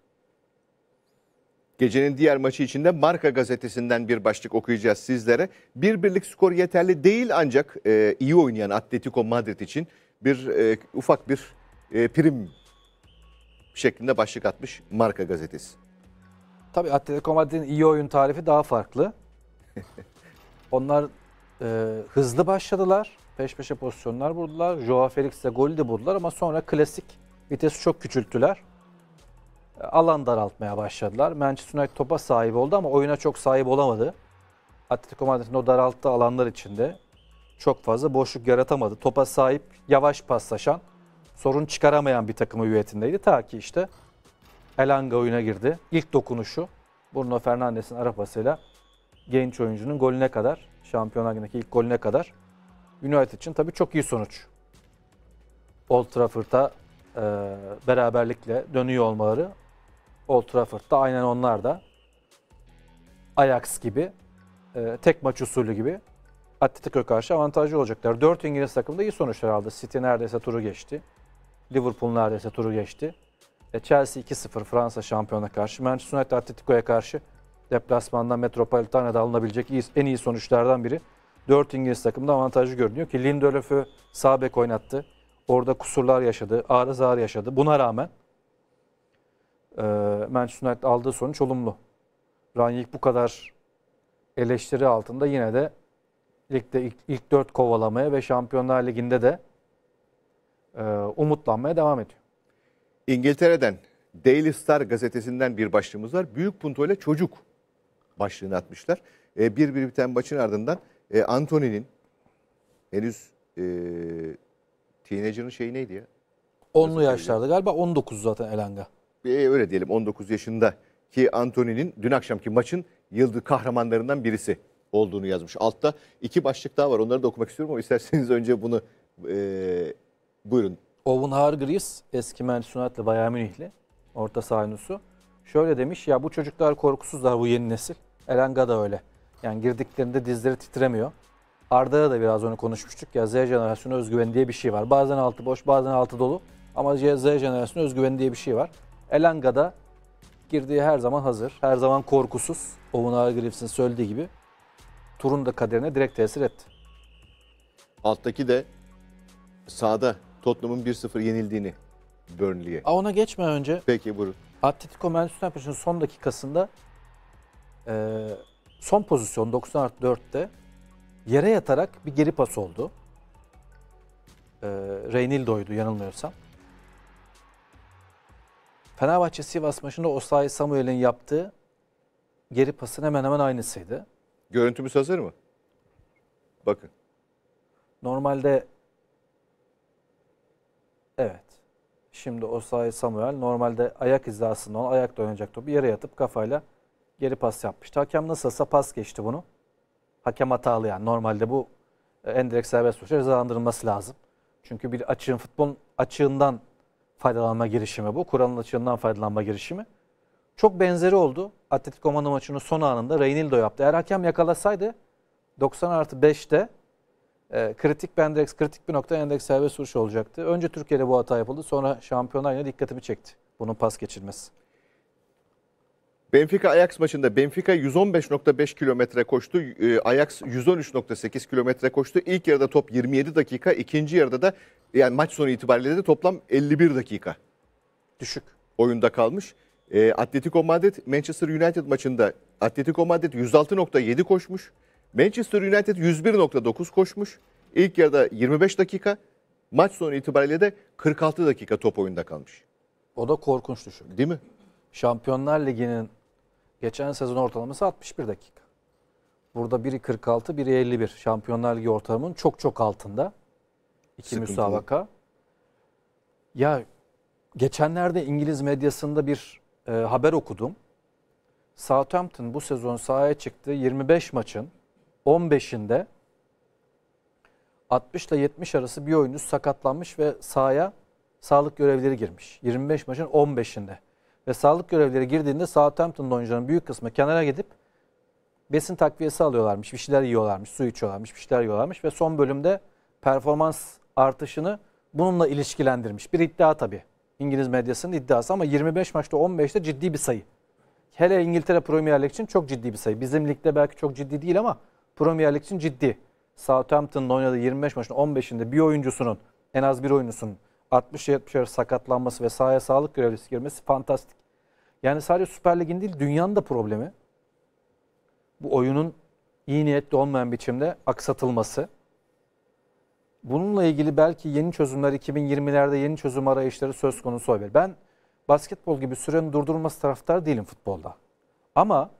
Gecenin diğer maçı için de Marka gazetesinden bir başlık okuyacağız sizlere. Bir birlik skor yeterli değil ancak e, iyi oynayan Atletico Madrid için bir e, ufak bir e, prim şeklinde başlık atmış Marka gazetesi. Tabii Atletico Madrid'in iyi oyun tarifi daha farklı. (laughs)
Onlar e, hızlı başladılar. Peş peşe pozisyonlar buldular. Joao Felix'le golü de buldular ama sonra klasik vitesi çok küçülttüler alan daraltmaya başladılar. Manchester United topa sahip oldu ama oyuna çok sahip olamadı. Atletico Madrid'in o daralttığı alanlar içinde çok fazla boşluk yaratamadı. Topa sahip, yavaş paslaşan, sorun çıkaramayan bir takımı üyetindeydi. Ta ki işte Elanga oyuna girdi. İlk dokunuşu Bruno Fernandes'in arabasıyla genç oyuncunun golüne kadar, Şampiyonlar Ligi'ndeki ilk golüne kadar United için tabii çok iyi sonuç. Old Trafford'a e, beraberlikle dönüyor olmaları Old Trafford'da aynen onlar da Ajax gibi e, tek maç usulü gibi Atletico karşı avantajlı olacaklar. 4 İngiliz takımda iyi sonuçlar aldı. City neredeyse turu geçti. Liverpool neredeyse turu geçti. E, Chelsea 2-0 Fransa şampiyona karşı. Manchester United Atletico'ya karşı deplasmandan Metropolitano'da alınabilecek iyi, en iyi sonuçlardan biri. 4 İngiliz takımda avantajı görünüyor ki Lindelof'u sağ bek oynattı. Orada kusurlar yaşadı, arızalar yaşadı. Buna rağmen e, Manchester United aldığı sonuç olumlu. Rangnick bu kadar eleştiri altında yine de ligde ilk, ilk dört kovalamaya ve Şampiyonlar Ligi'nde de
e, umutlanmaya devam ediyor. İngiltere'den Daily Star gazetesinden bir başlığımız var. Büyük puntoyla çocuk başlığını atmışlar. E, bir bir biten maçın ardından e, Anthony'nin henüz e, teenager'ın şeyi neydi ya?
10'lu yaşlarda galiba 19 zaten Elanga.
Ee, öyle diyelim 19 yaşında ki Anthony'nin dün akşamki maçın yıldız kahramanlarından birisi olduğunu yazmış. Altta iki başlık daha var. Onları da okumak istiyorum ama isterseniz önce bunu e, buyurun. Owen Hargreaves eski Manchester Bayern Münih'li orta sahinusu.
Şöyle demiş ya bu çocuklar korkusuzlar bu yeni nesil. Elanga da öyle. Yani girdiklerinde dizleri titremiyor. Arda'da da biraz onu konuşmuştuk ya Z jenerasyonu özgüven diye bir şey var. Bazen altı boş bazen altı dolu ama Z jenerasyonu özgüven diye bir şey var. Elanga'da girdiği her zaman hazır. Her zaman korkusuz. Owen Hargreaves'in söylediği gibi
turun da kaderine direkt tesir etti. Alttaki de sağda Tottenham'ın 1-0 yenildiğini Burnley'e. A ona geçme önce. Peki buyurun. Atletico
Manchester son dakikasında e, son pozisyon 90 4'te yere yatarak bir geri pas oldu. E, Reynildo'ydu yanılmıyorsam. Fenerbahçe Sivas maçında Osayi Samuel'in yaptığı geri pasın hemen hemen aynısıydı.
Görüntümüz hazır mı? Bakın.
Normalde evet. Şimdi Osay Samuel normalde ayak hizasında olan ayakta dönecek topu yere yatıp kafayla geri pas yapmıştı. Hakem nasılsa pas geçti bunu. Hakem hatalı yani. Normalde bu e, endirek serbest suçla cezalandırılması lazım. Çünkü bir açığın futbol açığından faydalanma girişimi bu. Kur'an'ın açığından faydalanma girişimi. Çok benzeri oldu. Atletico Madrid maçının son anında Reynildo yaptı. Eğer hakem yakalasaydı 90 artı 5'te e, kritik bir endeks, kritik bir nokta endeks serbest vuruş olacaktı. Önce Türkiye'de bu hata yapıldı. Sonra şampiyonlar yine dikkatimi çekti. Bunun pas geçirmesi.
Benfica Ajax maçında Benfica 115.5 kilometre koştu. E, Ajax 113.8 kilometre koştu. İlk yarıda top 27 dakika, ikinci yarıda da yani maç sonu itibariyle de toplam 51 dakika. Düşük. Oyunda kalmış. E, Atletico Madrid Manchester United maçında Atletico Madrid 106.7 koşmuş. Manchester United 101.9 koşmuş. İlk yarıda 25 dakika. Maç sonu itibariyle de 46 dakika top oyunda kalmış. O da korkunç düşük. Değil mi?
Şampiyonlar Ligi'nin geçen sezon ortalaması 61 dakika. Burada biri 46, biri 51. Şampiyonlar Ligi ortalamanın çok çok altında. İki müsabaka. Ya geçenlerde İngiliz medyasında bir e, haber okudum. Southampton bu sezon sahaya çıktı. 25 maçın 15'inde 60 ile 70 arası bir oyuncu sakatlanmış ve sahaya sağlık görevlileri girmiş. 25 maçın 15'inde. Ve sağlık görevlileri girdiğinde Southampton'da oyuncuların büyük kısmı kenara gidip besin takviyesi alıyorlarmış, bir şeyler yiyorlarmış, su içiyorlarmış, bir şeyler yiyorlarmış ve son bölümde performans artışını bununla ilişkilendirmiş. Bir iddia tabii. İngiliz medyasının iddiası ama 25 maçta 15'te ciddi bir sayı. Hele İngiltere Premier Lig için çok ciddi bir sayı. Bizim ligde belki çok ciddi değil ama Premier Lig için ciddi. Southampton'ın oynadığı 25 maçın 15'inde bir oyuncusunun en az bir oyuncusunun 60-70 arası sakatlanması ve sahaya sağlık görevlisi girmesi fantastik. Yani sadece Süper Lig'in değil dünyanın da problemi. Bu oyunun iyi niyetli olmayan biçimde aksatılması bununla ilgili belki yeni çözümler 2020'lerde yeni çözüm arayışları söz konusu olabilir. Ben basketbol gibi sürenin durdurulması taraftar değilim futbolda. Ama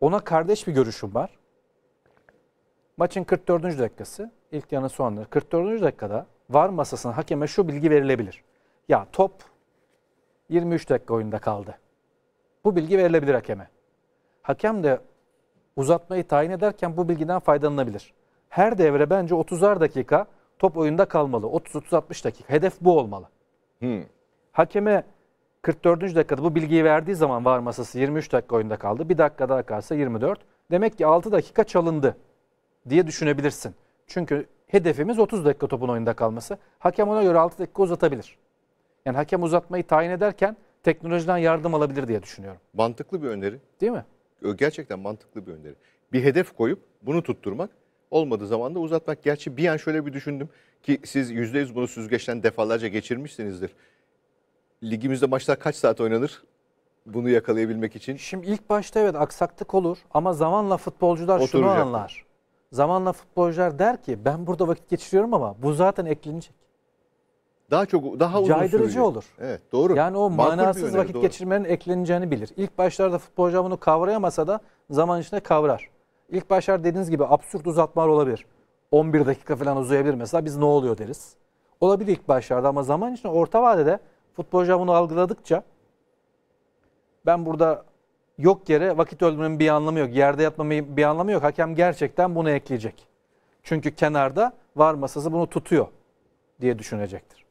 ona kardeş bir görüşüm var. Maçın 44. dakikası, ilk yana soğanları 44. dakikada var masasına hakeme şu bilgi verilebilir. Ya top 23 dakika oyunda kaldı. Bu bilgi verilebilir hakeme. Hakem de uzatmayı tayin ederken bu bilgiden faydalanabilir her devre bence 30'ar dakika top oyunda kalmalı. 30-30-60 dakika. Hedef bu olmalı. Hmm. Hakeme 44. dakikada bu bilgiyi verdiği zaman var masası 23 dakika oyunda kaldı. Bir dakika daha kalsa 24. Demek ki 6 dakika çalındı diye düşünebilirsin. Çünkü hedefimiz 30 dakika topun oyunda kalması. Hakem ona göre 6 dakika uzatabilir. Yani hakem uzatmayı tayin ederken teknolojiden yardım
alabilir diye düşünüyorum. Mantıklı bir öneri. Değil mi? Gerçekten mantıklı bir öneri. Bir hedef koyup bunu tutturmak Olmadığı zaman da uzatmak. Gerçi bir an şöyle bir düşündüm ki siz %100 bunu süzgeçten defalarca geçirmişsinizdir. Ligimizde maçlar kaç saat oynanır? Bunu yakalayabilmek için. Şimdi ilk başta evet aksaklık olur ama zamanla futbolcular Oturacak.
şunu anlar. Zamanla futbolcular der ki ben burada vakit geçiriyorum ama bu zaten eklenecek. Daha çok daha uzun Caydırıcı sürecek. olur.
Evet doğru. Yani o Makul manasız vakit doğru. geçirmenin
ekleneceğini bilir. İlk başlarda futbolcu bunu kavrayamasa da zaman içinde kavrar. İlk başlar dediğiniz gibi absürt uzatmalar olabilir. 11 dakika falan uzayabilir mesela biz ne oluyor deriz. Olabilir ilk başlarda ama zaman içinde orta vadede futbolcu bunu algıladıkça ben burada yok yere vakit öldürmenin bir anlamı yok. Yerde yatmamın bir anlamı yok. Hakem gerçekten bunu ekleyecek. Çünkü kenarda var masası bunu tutuyor
diye düşünecektir.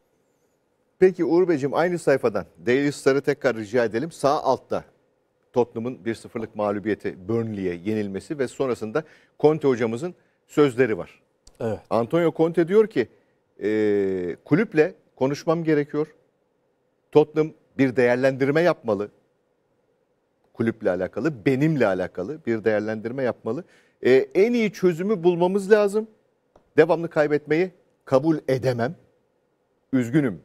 Peki Uğur Beyciğim aynı sayfadan Daily Star'ı tekrar rica edelim. Sağ altta Tottenham'ın 1-0'lık mağlubiyeti Burnley'e yenilmesi ve sonrasında Conte hocamızın sözleri var. Evet. Antonio Conte diyor ki e, kulüple konuşmam gerekiyor. Tottenham bir değerlendirme yapmalı. Kulüple alakalı, benimle alakalı bir değerlendirme yapmalı. E, en iyi çözümü bulmamız lazım. Devamlı kaybetmeyi kabul edemem. Üzgünüm.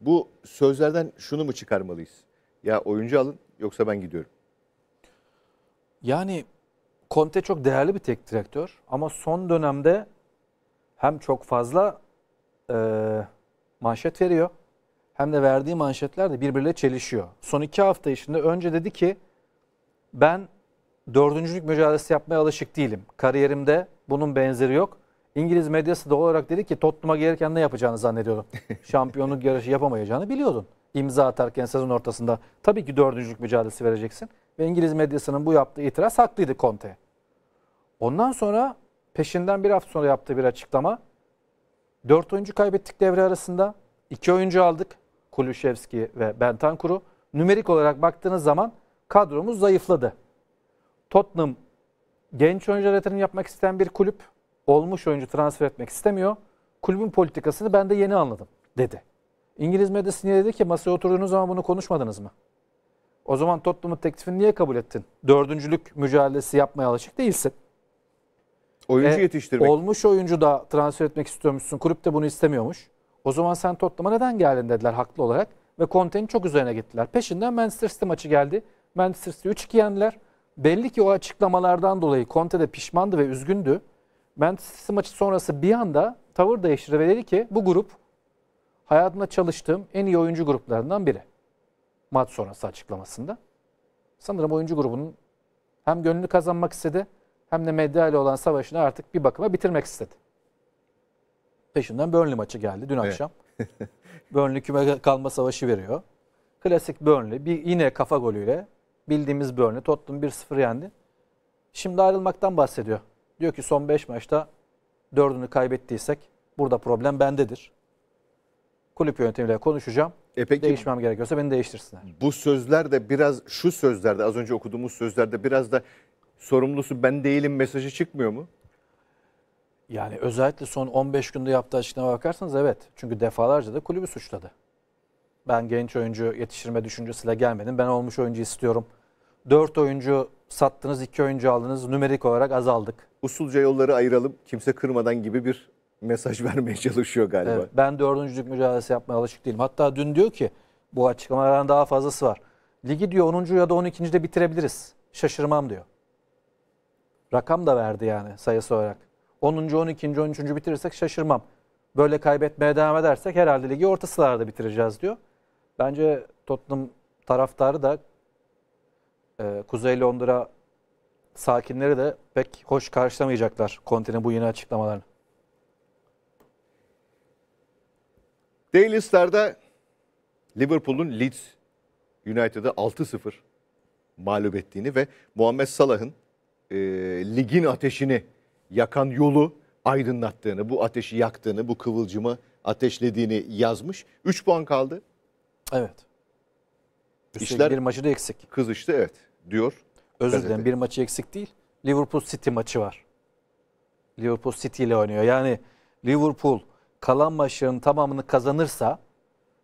Bu sözlerden şunu mu çıkarmalıyız? Ya oyuncu alın, Yoksa ben gidiyorum. Yani Conte
çok değerli bir tek direktör ama son dönemde hem çok fazla e, manşet veriyor hem de verdiği manşetler de birbirle çelişiyor. Son iki hafta içinde önce dedi ki ben dördüncülük mücadelesi yapmaya alışık değilim. Kariyerimde bunun benzeri yok. İngiliz medyası da olarak dedi ki Tottenham'a gelirken ne yapacağını zannediyordum. (laughs) Şampiyonluk yarışı yapamayacağını biliyordun imza atarken sezon ortasında tabii ki dördüncülük mücadelesi vereceksin. Ve İngiliz medyasının bu yaptığı itiraz haklıydı Conte. Ondan sonra peşinden bir hafta sonra yaptığı bir açıklama. Dört oyuncu kaybettik devre arasında. iki oyuncu aldık. Kulüşevski ve Bentancur'u. Nümerik olarak baktığınız zaman kadromuz zayıfladı. Tottenham genç oyuncu yatırım yapmak isteyen bir kulüp. Olmuş oyuncu transfer etmek istemiyor. Kulübün politikasını ben de yeni anladım dedi. İngiliz medyası dedi ki masaya oturduğunuz zaman bunu konuşmadınız mı? O zaman Tottenham'ın teklifini niye kabul ettin? Dördüncülük mücadelesi yapmaya alışık değilsin.
Oyuncu e, yetiştirmek.
Olmuş oyuncu da transfer etmek istiyormuşsun. Kulüp de bunu istemiyormuş. O zaman sen Tottenham'a neden geldin dediler haklı olarak. Ve Conte'nin çok üzerine gittiler. Peşinden Manchester City maçı geldi. Manchester City 3 yendiler. Belli ki o açıklamalardan dolayı Conte de pişmandı ve üzgündü. Manchester City maçı sonrası bir anda tavır değiştirdi ve dedi ki bu grup hayatımda çalıştığım en iyi oyuncu gruplarından biri. Mat sonrası açıklamasında. Sanırım oyuncu grubunun hem gönlünü kazanmak istedi hem de medyayla olan savaşını artık bir bakıma bitirmek istedi. Peşinden Burnley maçı geldi dün evet. akşam. (laughs) Burnley küme kalma savaşı veriyor. Klasik Burnley bir yine kafa golüyle bildiğimiz Burnley Tottenham 1-0 yendi. Şimdi ayrılmaktan bahsediyor. Diyor ki son 5 maçta 4'ünü kaybettiysek burada problem bendedir kulüp yönetimiyle konuşacağım. E peki, Değişmem gerekiyorsa beni değiştirsinler.
Bu sözlerde biraz şu sözlerde az önce okuduğumuz sözlerde biraz da sorumlusu ben değilim mesajı çıkmıyor mu?
Yani özellikle son 15 günde yaptığı açıklamaya bakarsanız evet. Çünkü defalarca da kulübü suçladı. Ben genç oyuncu yetiştirme düşüncesiyle gelmedim. Ben olmuş oyuncu istiyorum. 4 oyuncu sattınız, 2 oyuncu aldınız. Numerik olarak
azaldık. Usulca yolları ayıralım kimse kırmadan gibi bir mesaj (laughs) vermeye çalışıyor galiba. Evet,
ben dördüncülük mücadelesi yapmaya alışık değilim. Hatta dün diyor ki bu açıklamalardan daha fazlası var. Ligi diyor 10. ya da 12. de bitirebiliriz. Şaşırmam diyor. Rakam da verdi yani sayısı olarak. 10. 12. 13. bitirirsek şaşırmam. Böyle kaybetmeye devam edersek herhalde ligi orta bitireceğiz diyor. Bence Tottenham taraftarı da e, Kuzey Londra sakinleri de pek hoş karşılamayacaklar Conte'nin bu yeni açıklamalarını.
Daily Star'da Liverpool'un Leeds United'ı 6-0 mağlup ettiğini ve Muhammed Salah'ın e, ligin ateşini yakan yolu aydınlattığını, bu ateşi yaktığını, bu kıvılcımı ateşlediğini yazmış. 3 puan kaldı. Evet. İşler bir maçı da eksik. Kızıştı evet diyor. Özür dilerim bir maçı eksik değil. Liverpool City
maçı var. Liverpool City ile oynuyor. Yani Liverpool kalan maçların tamamını kazanırsa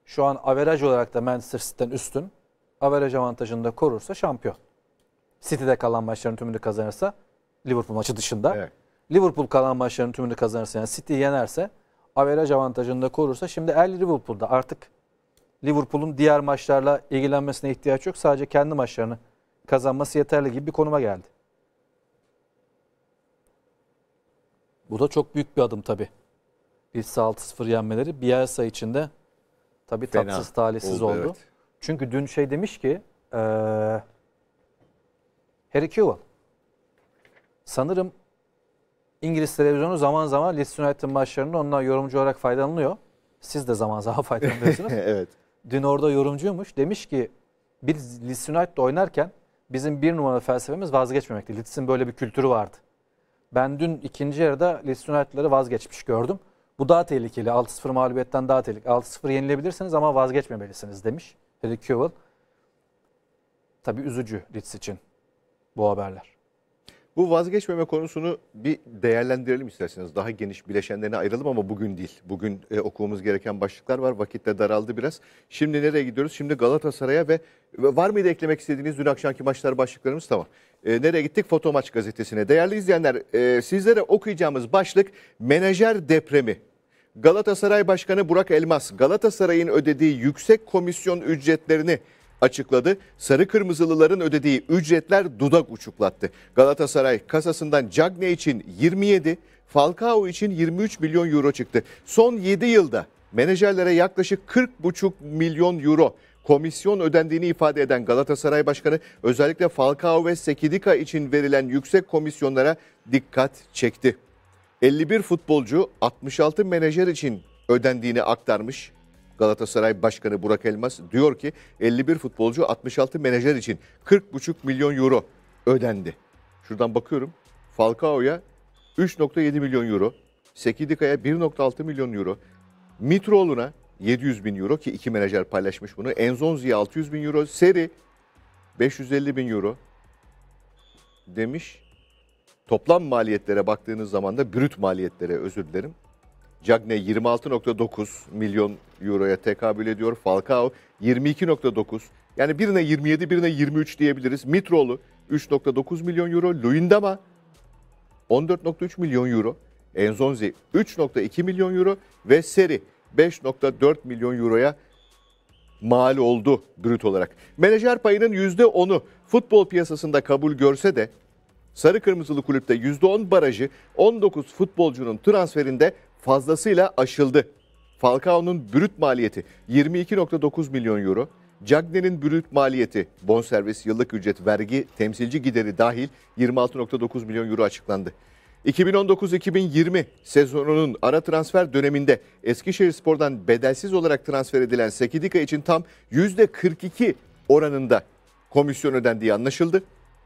şu an averaj olarak da Manchester City'den üstün. Averaj avantajını da korursa şampiyon. City'de kalan maçların tümünü kazanırsa Liverpool maçı dışında. Evet. Liverpool kalan maçların tümünü kazanırsa yani City yenerse averaj avantajını da korursa şimdi El Liverpool'da artık Liverpool'un diğer maçlarla ilgilenmesine ihtiyaç yok. Sadece kendi maçlarını kazanması yeterli gibi bir konuma geldi. Bu da çok büyük bir adım tabii. Leeds'e 6-0 yenmeleri Bielsa için de tabii Fena tatsız talihsiz oldu. oldu. Evet. Çünkü dün şey demiş ki ee, Harry Kewell sanırım İngiliz televizyonu zaman zaman Leeds United'ın maçlarında ondan yorumcu olarak faydalanıyor. Siz de zaman zaman (laughs) faydalanıyorsunuz. (laughs) evet. Dün orada yorumcuymuş. Demiş ki biz Leeds United'da oynarken bizim bir numaralı felsefemiz vazgeçmemekti. Leeds'in böyle bir kültürü vardı. Ben dün ikinci yarıda Leeds United'ları vazgeçmiş gördüm. Bu daha tehlikeli. 6-0 mağlubiyetten daha tehlikeli. 6-0 yenilebilirsiniz ama vazgeçmemelisiniz demiş Harry Kewell.
Tabii üzücü Leeds için bu haberler. Bu vazgeçmeme konusunu bir değerlendirelim isterseniz. Daha geniş bileşenlerine ayıralım ama bugün değil. Bugün e, okumamız gereken başlıklar var. Vakitte daraldı biraz. Şimdi nereye gidiyoruz? Şimdi Galatasaray'a ve, ve var mıydı eklemek istediğiniz dün akşamki maçlar başlıklarımız? Tamam. E, nereye gittik? Fotomaç gazetesine. Değerli izleyenler e, sizlere okuyacağımız başlık menajer depremi. Galatasaray Başkanı Burak Elmas Galatasaray'ın ödediği yüksek komisyon ücretlerini açıkladı. Sarı Kırmızılıların ödediği ücretler dudak uçuklattı. Galatasaray kasasından Cagne için 27, Falcao için 23 milyon euro çıktı. Son 7 yılda menajerlere yaklaşık 40,5 milyon euro komisyon ödendiğini ifade eden Galatasaray Başkanı özellikle Falcao ve Sekidika için verilen yüksek komisyonlara dikkat çekti. 51 futbolcu 66 menajer için ödendiğini aktarmış. Galatasaray Başkanı Burak Elmas diyor ki 51 futbolcu 66 menajer için 40,5 milyon euro ödendi. Şuradan bakıyorum Falcao'ya 3.7 milyon euro, Sekidika'ya 1.6 milyon euro, Mitroğlu'na 700 bin euro ki iki menajer paylaşmış bunu. Enzonzi'ye 600 bin euro. Seri 550 bin euro demiş. Toplam maliyetlere baktığınız zaman da brüt maliyetlere özür dilerim. Cagne 26.9 milyon euroya tekabül ediyor. Falcao 22.9. Yani birine 27, birine 23 diyebiliriz. Mitrolu 3.9 milyon euro. Luindama 14.3 milyon euro. Enzonzi 3.2 milyon euro ve Seri 5.4 milyon euroya mal oldu brüt olarak. Menajer payının %10'u futbol piyasasında kabul görse de Sarı Kırmızılı Kulüp'te %10 barajı 19 futbolcunun transferinde fazlasıyla aşıldı. Falcao'nun brüt maliyeti 22.9 milyon euro. Cagney'in brüt maliyeti, bonservis, yıllık ücret, vergi, temsilci gideri dahil 26.9 milyon euro açıklandı. 2019-2020 sezonunun ara transfer döneminde Eskişehir Spor'dan bedelsiz olarak transfer edilen Sekidika için tam %42 oranında komisyon ödendiği anlaşıldı.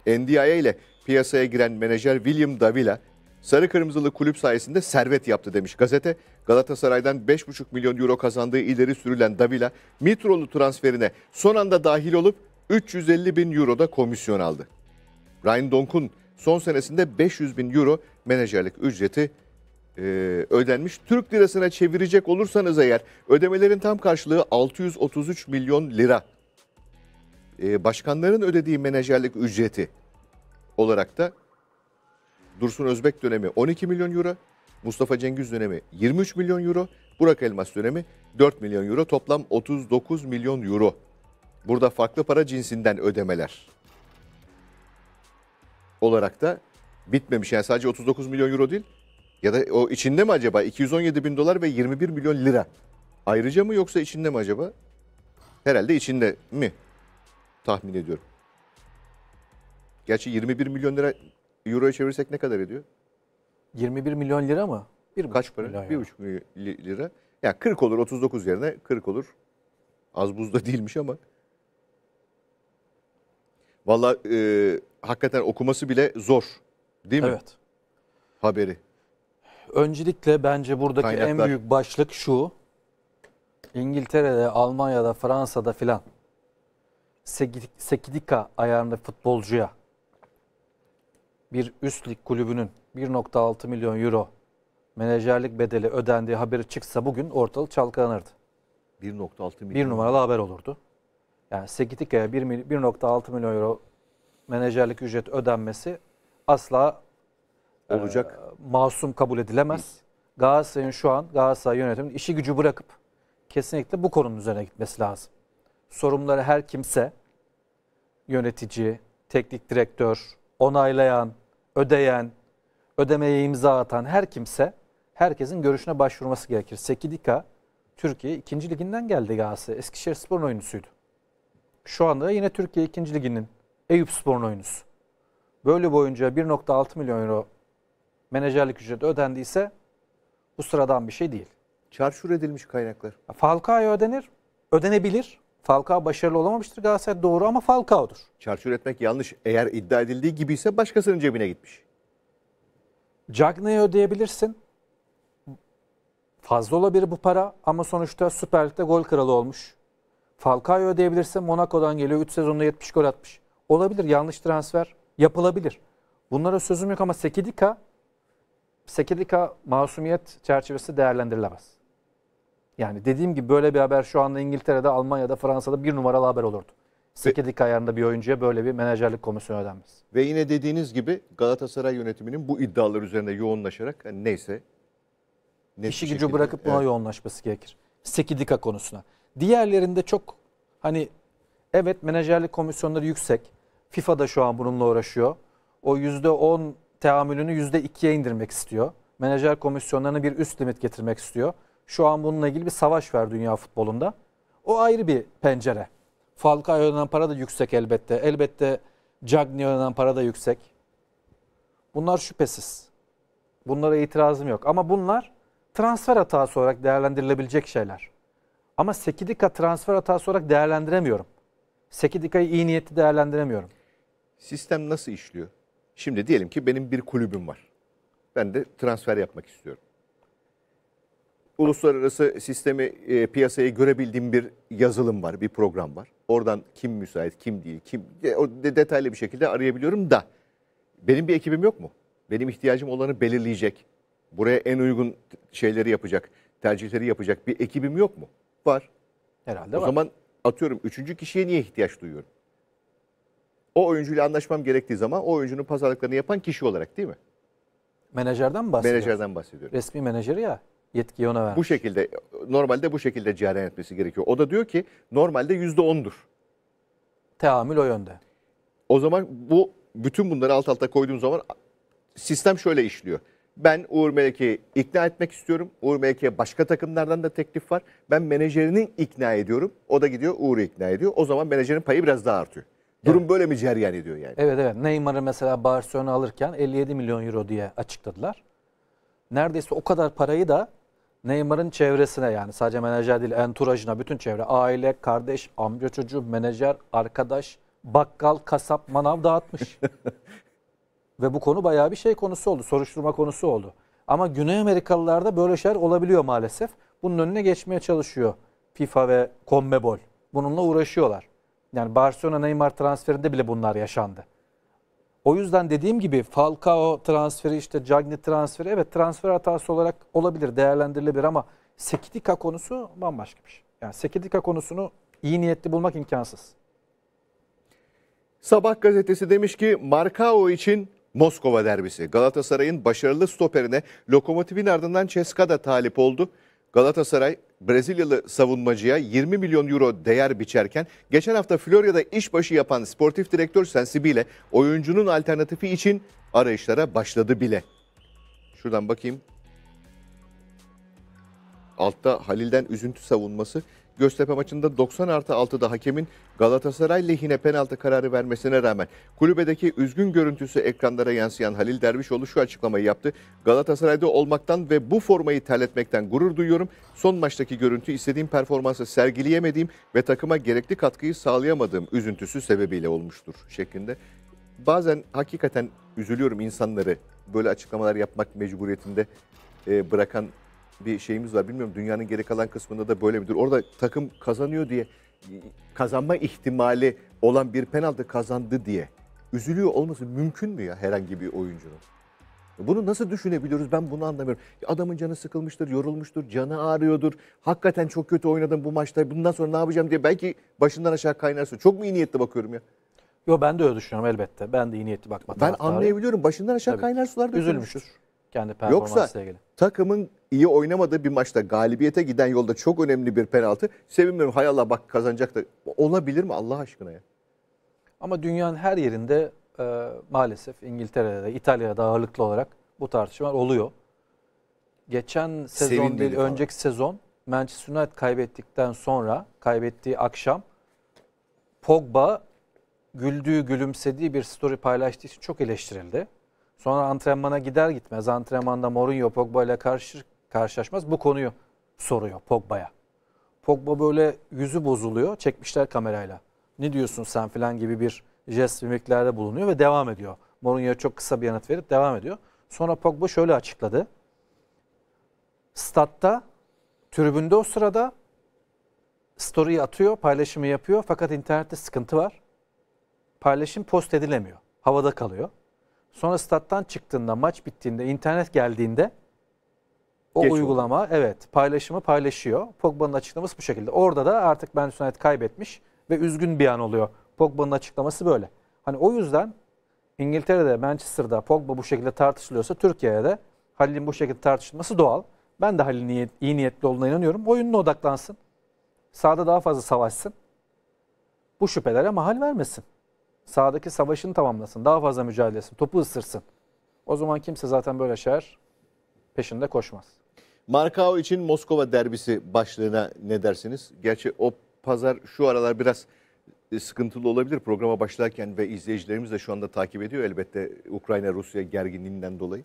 NDIA ile piyasaya giren menajer William Davila, sarı kırmızılı kulüp sayesinde servet yaptı demiş gazete. Galatasaray'dan 5,5 milyon euro kazandığı ileri sürülen Davila, Mitrolu transferine son anda dahil olup 350 bin euro da komisyon aldı. Ryan Donk'un son senesinde 500 bin euro menajerlik ücreti e, ödenmiş. Türk lirasına çevirecek olursanız eğer ödemelerin tam karşılığı 633 milyon lira. E, başkanların ödediği menajerlik ücreti olarak da Dursun Özbek dönemi 12 milyon euro, Mustafa Cengiz dönemi 23 milyon euro, Burak Elmas dönemi 4 milyon euro toplam 39 milyon euro. Burada farklı para cinsinden ödemeler olarak da bitmemiş. Yani sadece 39 milyon euro değil. Ya da o içinde mi acaba? 217 bin dolar ve 21 milyon lira. Ayrıca mı yoksa içinde mi acaba? Herhalde içinde mi? Tahmin ediyorum. Gerçi 21 milyon lira euroya çevirsek ne kadar ediyor? 21 milyon lira mı? Bir Kaç para? Milyon 1,5 milyon lira. Ya yani 40 olur 39 yerine 40 olur. Az buzda (laughs) değilmiş ama. Valla e, hakikaten okuması bile zor. Değil mi? Evet. Haberi.
Öncelikle
bence buradaki Kaynaklar. en
büyük başlık şu. İngiltere'de, Almanya'da, Fransa'da filan Sekidika ayarında futbolcuya bir üst lig kulübünün 1.6 milyon euro menajerlik bedeli ödendiği haberi çıksa bugün ortalık çalkalanırdı. 1.6 milyon. Bir numaralı haber olurdu. Yani Sekidika'ya 1.6 milyon euro menajerlik ücret ödenmesi asla e, olacak e, masum kabul edilemez. Galatasaray'ın şu an Galatasaray yönetiminin işi gücü bırakıp kesinlikle bu konunun üzerine gitmesi lazım. Sorumluları her kimse yönetici, teknik direktör, onaylayan, ödeyen, ödemeye imza atan her kimse herkesin görüşüne başvurması gerekir. Sekidika Türkiye 2. liginden geldi Galatasaray. Eskişehir Spor'un oyuncusuydu. Şu anda yine Türkiye 2. liginin Eyüp Spor'un oyuncusu böyle boyunca 1.6 milyon euro menajerlik ücreti ödendiyse bu sıradan bir şey değil. Çarşur edilmiş
kaynaklar. Falcao'ya ödenir, ödenebilir. Falcao başarılı olamamıştır Galatasaray doğru ama Falcao'dur. Çarşur etmek yanlış. Eğer iddia edildiği gibi ise başkasının cebine gitmiş. Cagney'e ödeyebilirsin. Fazla olabilir bu para
ama sonuçta Süper Lig'de gol kralı olmuş. Falcao'ya ödeyebilirsin. Monaco'dan geliyor. 3 sezonda 70 gol atmış. Olabilir yanlış transfer yapılabilir. Bunlara sözüm yok ama Sekidika Sekidika masumiyet çerçevesi değerlendirilemez. Yani dediğim gibi böyle bir haber şu anda İngiltere'de, Almanya'da, Fransa'da bir numaralı haber olurdu. Sekedik ayarında bir oyuncuya böyle bir menajerlik komisyonu ödenmez.
Ve yine dediğiniz gibi Galatasaray yönetiminin bu iddialar üzerinde yoğunlaşarak hani neyse. Ne İşi gücü bırakıp buna evet.
yoğunlaşması gerekir. Sekidika konusuna. Diğerlerinde çok hani evet menajerlik komisyonları yüksek. FIFA da şu an bununla uğraşıyor. O %10 teamülünü %2'ye indirmek istiyor. Menajer komisyonlarına bir üst limit getirmek istiyor. Şu an bununla ilgili bir savaş var dünya futbolunda. O ayrı bir pencere. Falcao'ya ödenen para da yüksek elbette. Elbette Cagney'e ödenen para da yüksek. Bunlar şüphesiz. Bunlara itirazım yok. Ama bunlar transfer hatası olarak değerlendirilebilecek şeyler. Ama Sekidika transfer hatası olarak değerlendiremiyorum. Sekidika'yı iyi
niyetli değerlendiremiyorum. Sistem nasıl işliyor? Şimdi diyelim ki benim bir kulübüm var. Ben de transfer yapmak istiyorum. Uluslararası sistemi e, piyasaya görebildiğim bir yazılım var, bir program var. Oradan kim müsait, kim değil, kim de, o de, detaylı bir şekilde arayabiliyorum da benim bir ekibim yok mu? Benim ihtiyacım olanı belirleyecek, buraya en uygun şeyleri yapacak, tercihleri yapacak bir ekibim yok mu? Var. Herhalde o var. O zaman atıyorum üçüncü kişiye niye ihtiyaç duyuyorum? o oyuncuyla anlaşmam gerektiği zaman o oyuncunun pazarlıklarını yapan kişi olarak değil mi?
Menajerden mi bahsediyorsun? Menajerden bahsediyorum. Resmi menajeri ya yetkiyi ona vermiş.
Bu şekilde normalde bu şekilde cereyan etmesi gerekiyor. O da diyor ki normalde %10'dur. Teamül o yönde. O zaman bu bütün bunları alt alta koyduğum zaman sistem şöyle işliyor. Ben Uğur Melek'i ikna etmek istiyorum. Uğur Melek'e başka takımlardan da teklif var. Ben menajerini ikna ediyorum. O da gidiyor Uğur'u ikna ediyor. O zaman menajerin payı biraz daha artıyor. Durum evet. böyle mi cereyan ediyor yani?
Evet evet. Neymar'ı mesela Barcelona alırken 57 milyon euro diye açıkladılar. Neredeyse o kadar parayı da Neymar'ın çevresine yani sadece menajer değil enturajına bütün çevre aile, kardeş, amca çocuğu, menajer, arkadaş, bakkal, kasap, manav dağıtmış. (laughs) Ve bu konu bayağı bir şey konusu oldu. Soruşturma konusu oldu. Ama Güney Amerikalılarda böyle şeyler olabiliyor maalesef. Bunun önüne geçmeye çalışıyor FIFA ve CONMEBOL. Bununla uğraşıyorlar. Yani Barcelona Neymar transferinde bile bunlar yaşandı. O yüzden dediğim gibi Falcao transferi işte Cagney transferi evet transfer hatası olarak olabilir değerlendirilebilir ama Sekidika konusu bambaşka bir şey. Yani Sekidika konusunu iyi niyetli bulmak imkansız.
Sabah gazetesi demiş ki Markao için Moskova derbisi. Galatasaray'ın başarılı stoperine Lokomotiv'in ardından Ceska da talip oldu. Galatasaray Brezilyalı savunmacıya 20 milyon euro değer biçerken geçen hafta Florya'da işbaşı yapan sportif direktör Sensibi oyuncunun alternatifi için arayışlara başladı bile. Şuradan bakayım. Altta Halil'den üzüntü savunması. Göztepe maçında 90 artı 6'da hakemin Galatasaray lehine penaltı kararı vermesine rağmen kulübedeki üzgün görüntüsü ekranlara yansıyan Halil Dervişoğlu şu açıklamayı yaptı. Galatasaray'da olmaktan ve bu formayı terletmekten gurur duyuyorum. Son maçtaki görüntü istediğim performansı sergileyemediğim ve takıma gerekli katkıyı sağlayamadığım üzüntüsü sebebiyle olmuştur şeklinde. Bazen hakikaten üzülüyorum insanları böyle açıklamalar yapmak mecburiyetinde e, bırakan bir şeyimiz var. Bilmiyorum dünyanın geri kalan kısmında da böyle midir? Orada takım kazanıyor diye kazanma ihtimali olan bir penaltı kazandı diye üzülüyor olması mümkün mü ya herhangi bir oyuncunun? Bunu nasıl düşünebiliyoruz ben bunu anlamıyorum. Adamın canı sıkılmıştır, yorulmuştur, canı ağrıyordur. Hakikaten çok kötü oynadım bu maçta bundan sonra ne yapacağım diye belki başından aşağı kaynarsın. Çok mu iyi niyetli bakıyorum ya? Yo ben de öyle düşünüyorum elbette. Ben de iyi niyetli bakma Ben taraftarı. anlayabiliyorum. Başından aşağı Tabii. kaynar sular dökülmüştür. Üzülmüştür. Kendi performansıyla Yoksa takımın iyi oynamadığı bir maçta galibiyete giden yolda çok önemli bir penaltı. Sevinmiyorum hay Allah bak kazanacak da olabilir mi Allah aşkına ya?
Ama dünyanın her yerinde e, maalesef İngiltere'de de İtalya'da ağırlıklı olarak bu tartışmalar oluyor. Geçen sezon Sevindeli değil falan. önceki sezon Manchester United kaybettikten sonra kaybettiği akşam Pogba güldüğü gülümsediği bir story paylaştığı için çok eleştirildi. Sonra antrenmana gider gitmez antrenmanda Mourinho Pogba ile karşı karşılaşmaz bu konuyu soruyor Pogba'ya. Pogba böyle yüzü bozuluyor. Çekmişler kamerayla. Ne diyorsun sen filan gibi bir jest mimiklerde bulunuyor ve devam ediyor. Mourinho çok kısa bir yanıt verip devam ediyor. Sonra Pogba şöyle açıkladı. Statta, tribünde o sırada story atıyor, paylaşımı yapıyor. Fakat internette sıkıntı var. Paylaşım post edilemiyor. Havada kalıyor. Sonra stat'tan çıktığında, maç bittiğinde, internet geldiğinde o Geç uygulama oldu. evet paylaşımı paylaşıyor. Pogba'nın açıklaması bu şekilde. Orada da artık Ben United kaybetmiş ve üzgün bir an oluyor. Pogba'nın açıklaması böyle. Hani o yüzden İngiltere'de, Manchester'da Pogba bu şekilde tartışılıyorsa Türkiye'de de Halil'in bu şekilde tartışılması doğal. Ben de Halil'in iyi, iyi niyetli olduğuna inanıyorum. Oyununa odaklansın. Sahada daha fazla savaşsın. Bu şüphelere mahal vermesin sahadaki savaşını tamamlasın. Daha fazla mücadele etsin, topu ısırsın. O zaman kimse zaten böyle şeyler peşinde koşmaz.
Markao için Moskova derbisi başlığına ne dersiniz? Gerçi o pazar şu aralar biraz e, sıkıntılı olabilir programa başlarken ve izleyicilerimiz de şu anda takip ediyor elbette Ukrayna-Rusya gerginliğinden dolayı.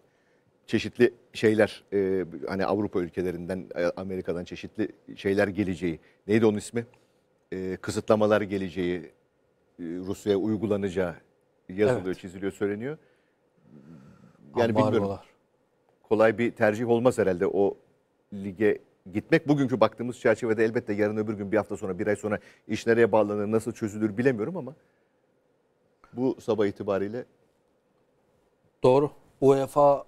Çeşitli şeyler e, hani Avrupa ülkelerinden e, Amerika'dan çeşitli şeyler geleceği neydi onun ismi? E, kısıtlamalar geleceği e, Rusya'ya uygulanacağı yazılıyor, evet. çiziliyor, söyleniyor.
Yani Ambargolar. bilmiyorum.
Kolay bir tercih olmaz herhalde o lige gitmek. Bugünkü baktığımız çerçevede elbette yarın öbür gün bir hafta sonra, bir ay sonra iş nereye bağlanır, nasıl çözülür bilemiyorum ama bu sabah itibariyle Doğru. UEFA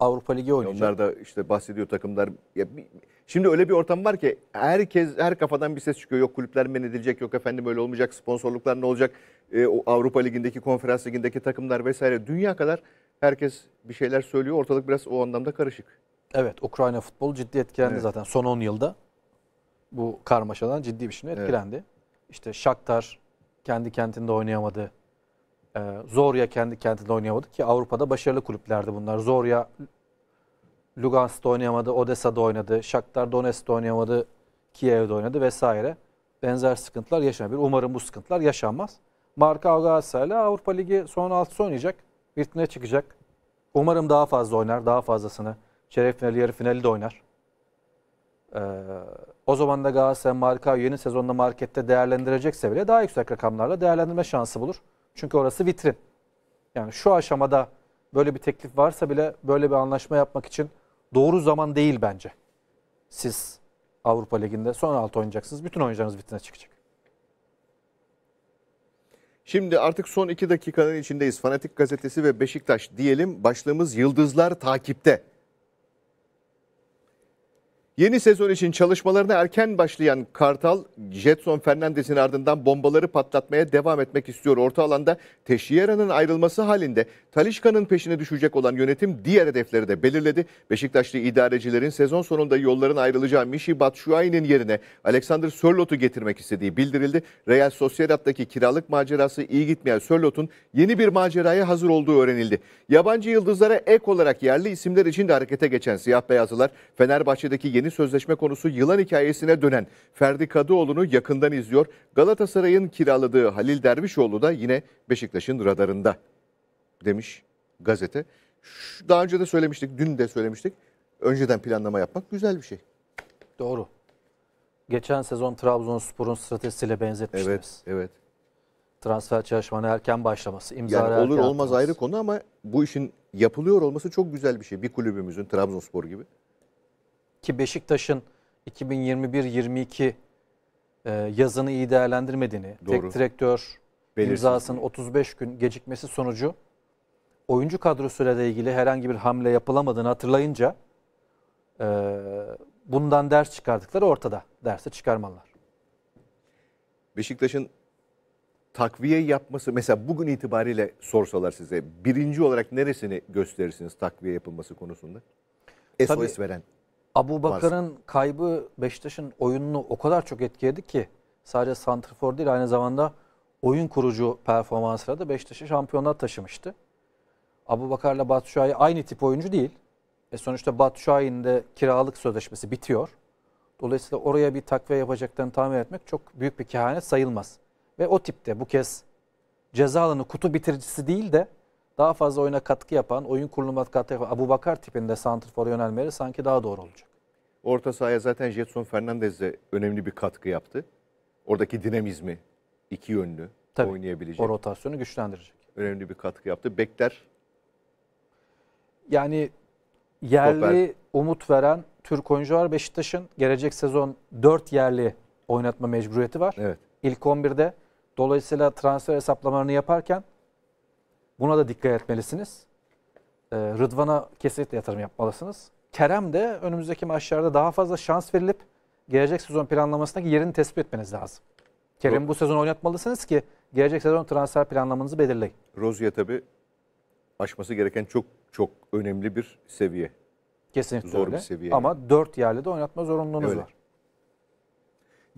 Avrupa Ligi oynayacak. Onlar da işte bahsediyor takımlar ya bir, Şimdi öyle bir ortam var ki herkes her kafadan bir ses çıkıyor. Yok kulüpler men edilecek, yok efendim öyle olmayacak, sponsorluklar ne olacak? E, o Avrupa Ligi'ndeki, Konferans Ligi'ndeki takımlar vesaire dünya kadar herkes bir şeyler söylüyor. Ortalık biraz o anlamda karışık. Evet, Ukrayna futbolu ciddi etkilendi evet. zaten
son 10 yılda. Bu karmaşadan ciddi bir şekilde etkilendi. Evet. İşte Shakhtar kendi kentinde oynayamadı. E, Zorya kendi kentinde oynayamadı ki Avrupa'da başarılı kulüplerdi bunlar. Zorya Lugansk'ta oynayamadı, Odessa'da oynadı, Shakhtar Donetsk'te oynayamadı, Kiev'de oynadı vesaire. Benzer sıkıntılar yaşanabilir. Umarım bu sıkıntılar yaşanmaz. Marka Galatasaray'la Avrupa Ligi son altısı oynayacak. Virtine çıkacak. Umarım daha fazla oynar, daha fazlasını. Çeyrek finali, yarı finali de oynar. Ee, o zaman da Galatasaray marka yeni sezonda markette değerlendirecekse bile daha yüksek rakamlarla değerlendirme şansı bulur. Çünkü orası vitrin. Yani şu aşamada böyle bir teklif varsa bile böyle bir anlaşma yapmak için doğru zaman değil bence. Siz Avrupa Ligi'nde son altı oynayacaksınız. Bütün oyuncularınız bitine çıkacak.
Şimdi artık son iki dakikanın içindeyiz. Fanatik Gazetesi ve Beşiktaş diyelim. Başlığımız Yıldızlar takipte. Yeni sezon için çalışmalarına erken başlayan Kartal, Jetson Fernandez'in ardından bombaları patlatmaya devam etmek istiyor. Orta alanda Teşiyera'nın ayrılması halinde Talişka'nın peşine düşecek olan yönetim diğer hedefleri de belirledi. Beşiktaşlı idarecilerin sezon sonunda yolların ayrılacağı Mişi Batshuayi'nin yerine Alexander Sörlot'u getirmek istediği bildirildi. Real Sociedad'daki kiralık macerası iyi gitmeyen Sörlot'un yeni bir maceraya hazır olduğu öğrenildi. Yabancı yıldızlara ek olarak yerli isimler için de harekete geçen siyah beyazlılar Fenerbahçe'deki yeni yeni sözleşme konusu yılan hikayesine dönen Ferdi Kadıoğlu'nu yakından izliyor. Galatasaray'ın kiraladığı Halil Dervişoğlu da yine Beşiktaş'ın radarında demiş gazete. Daha önce de söylemiştik, dün de söylemiştik. Önceden planlama yapmak güzel bir şey. Doğru.
Geçen sezon Trabzonspor'un stratejisiyle benzetmiştiniz. Evet, evet. Transfer çalışmanı erken başlaması, imza yani olur olmaz atması. ayrı
konu ama bu işin yapılıyor olması çok güzel bir şey. Bir kulübümüzün Trabzonspor gibi
ki Beşiktaş'ın
2021-22
e, yazını iyi değerlendirmediğini, Doğru. tek direktör Belirsiz. imzasının 35 gün gecikmesi sonucu oyuncu kadrosuyla da ilgili herhangi bir hamle yapılamadığını hatırlayınca e, bundan ders çıkardıkları ortada.
Derse çıkarmalılar. Beşiktaş'ın takviye yapması mesela bugün itibariyle sorsalar size birinci olarak neresini gösterirsiniz takviye yapılması konusunda? SOS Tabii, veren. Abu Bakır'ın kaybı Beşiktaş'ın
oyununu o kadar çok etkiledi ki sadece Santrfor değil aynı zamanda oyun kurucu performansıyla da Beşiktaş'ı şampiyonlar taşımıştı. Abu Bakar'la Batu Şahin aynı tip oyuncu değil. E sonuçta Batu Şahin'in de kiralık sözleşmesi bitiyor. Dolayısıyla oraya bir takviye yapacaklarını tahmin etmek çok büyük bir kehanet sayılmaz. Ve o tipte bu kez ceza alanı kutu bitiricisi değil de daha fazla oyuna katkı yapan, oyun kurulumuna katkı yapan Abu Bakar tipinde santrfora yönelmeleri sanki daha doğru olacak.
Orta sahaya zaten Jetson Fernandez de önemli bir katkı yaptı. Oradaki dinamizmi iki yönlü Tabii, oynayabilecek. O rotasyonu güçlendirecek. Önemli bir katkı yaptı. Bekler yani
yerli Stoper. umut veren Türk oyuncu var. Beşiktaş'ın gelecek sezon 4 yerli oynatma mecburiyeti var. Evet. İlk 11'de. Dolayısıyla transfer hesaplamalarını yaparken Buna da dikkat etmelisiniz. E, Rıdvan'a kesinlikle yatırım yapmalısınız. Kerem de önümüzdeki maçlarda daha fazla şans verilip gelecek sezon planlamasındaki yerini tespit etmeniz lazım. Kerem bu sezon oynatmalısınız ki gelecek sezon transfer planlamanızı belirleyin.
Rozier tabii aşması gereken çok çok önemli bir seviye. Kesinlikle Zor öyle. bir seviye. Ama dört yerli de oynatma zorunluluğunuz Öyle. var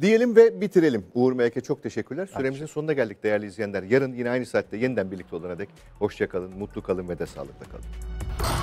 diyelim ve bitirelim. Uğur Meyke çok teşekkürler. Süremizin sonuna geldik değerli izleyenler. Yarın yine aynı saatte yeniden birlikte olana dek hoşça kalın, mutlu kalın ve de sağlıkla kalın.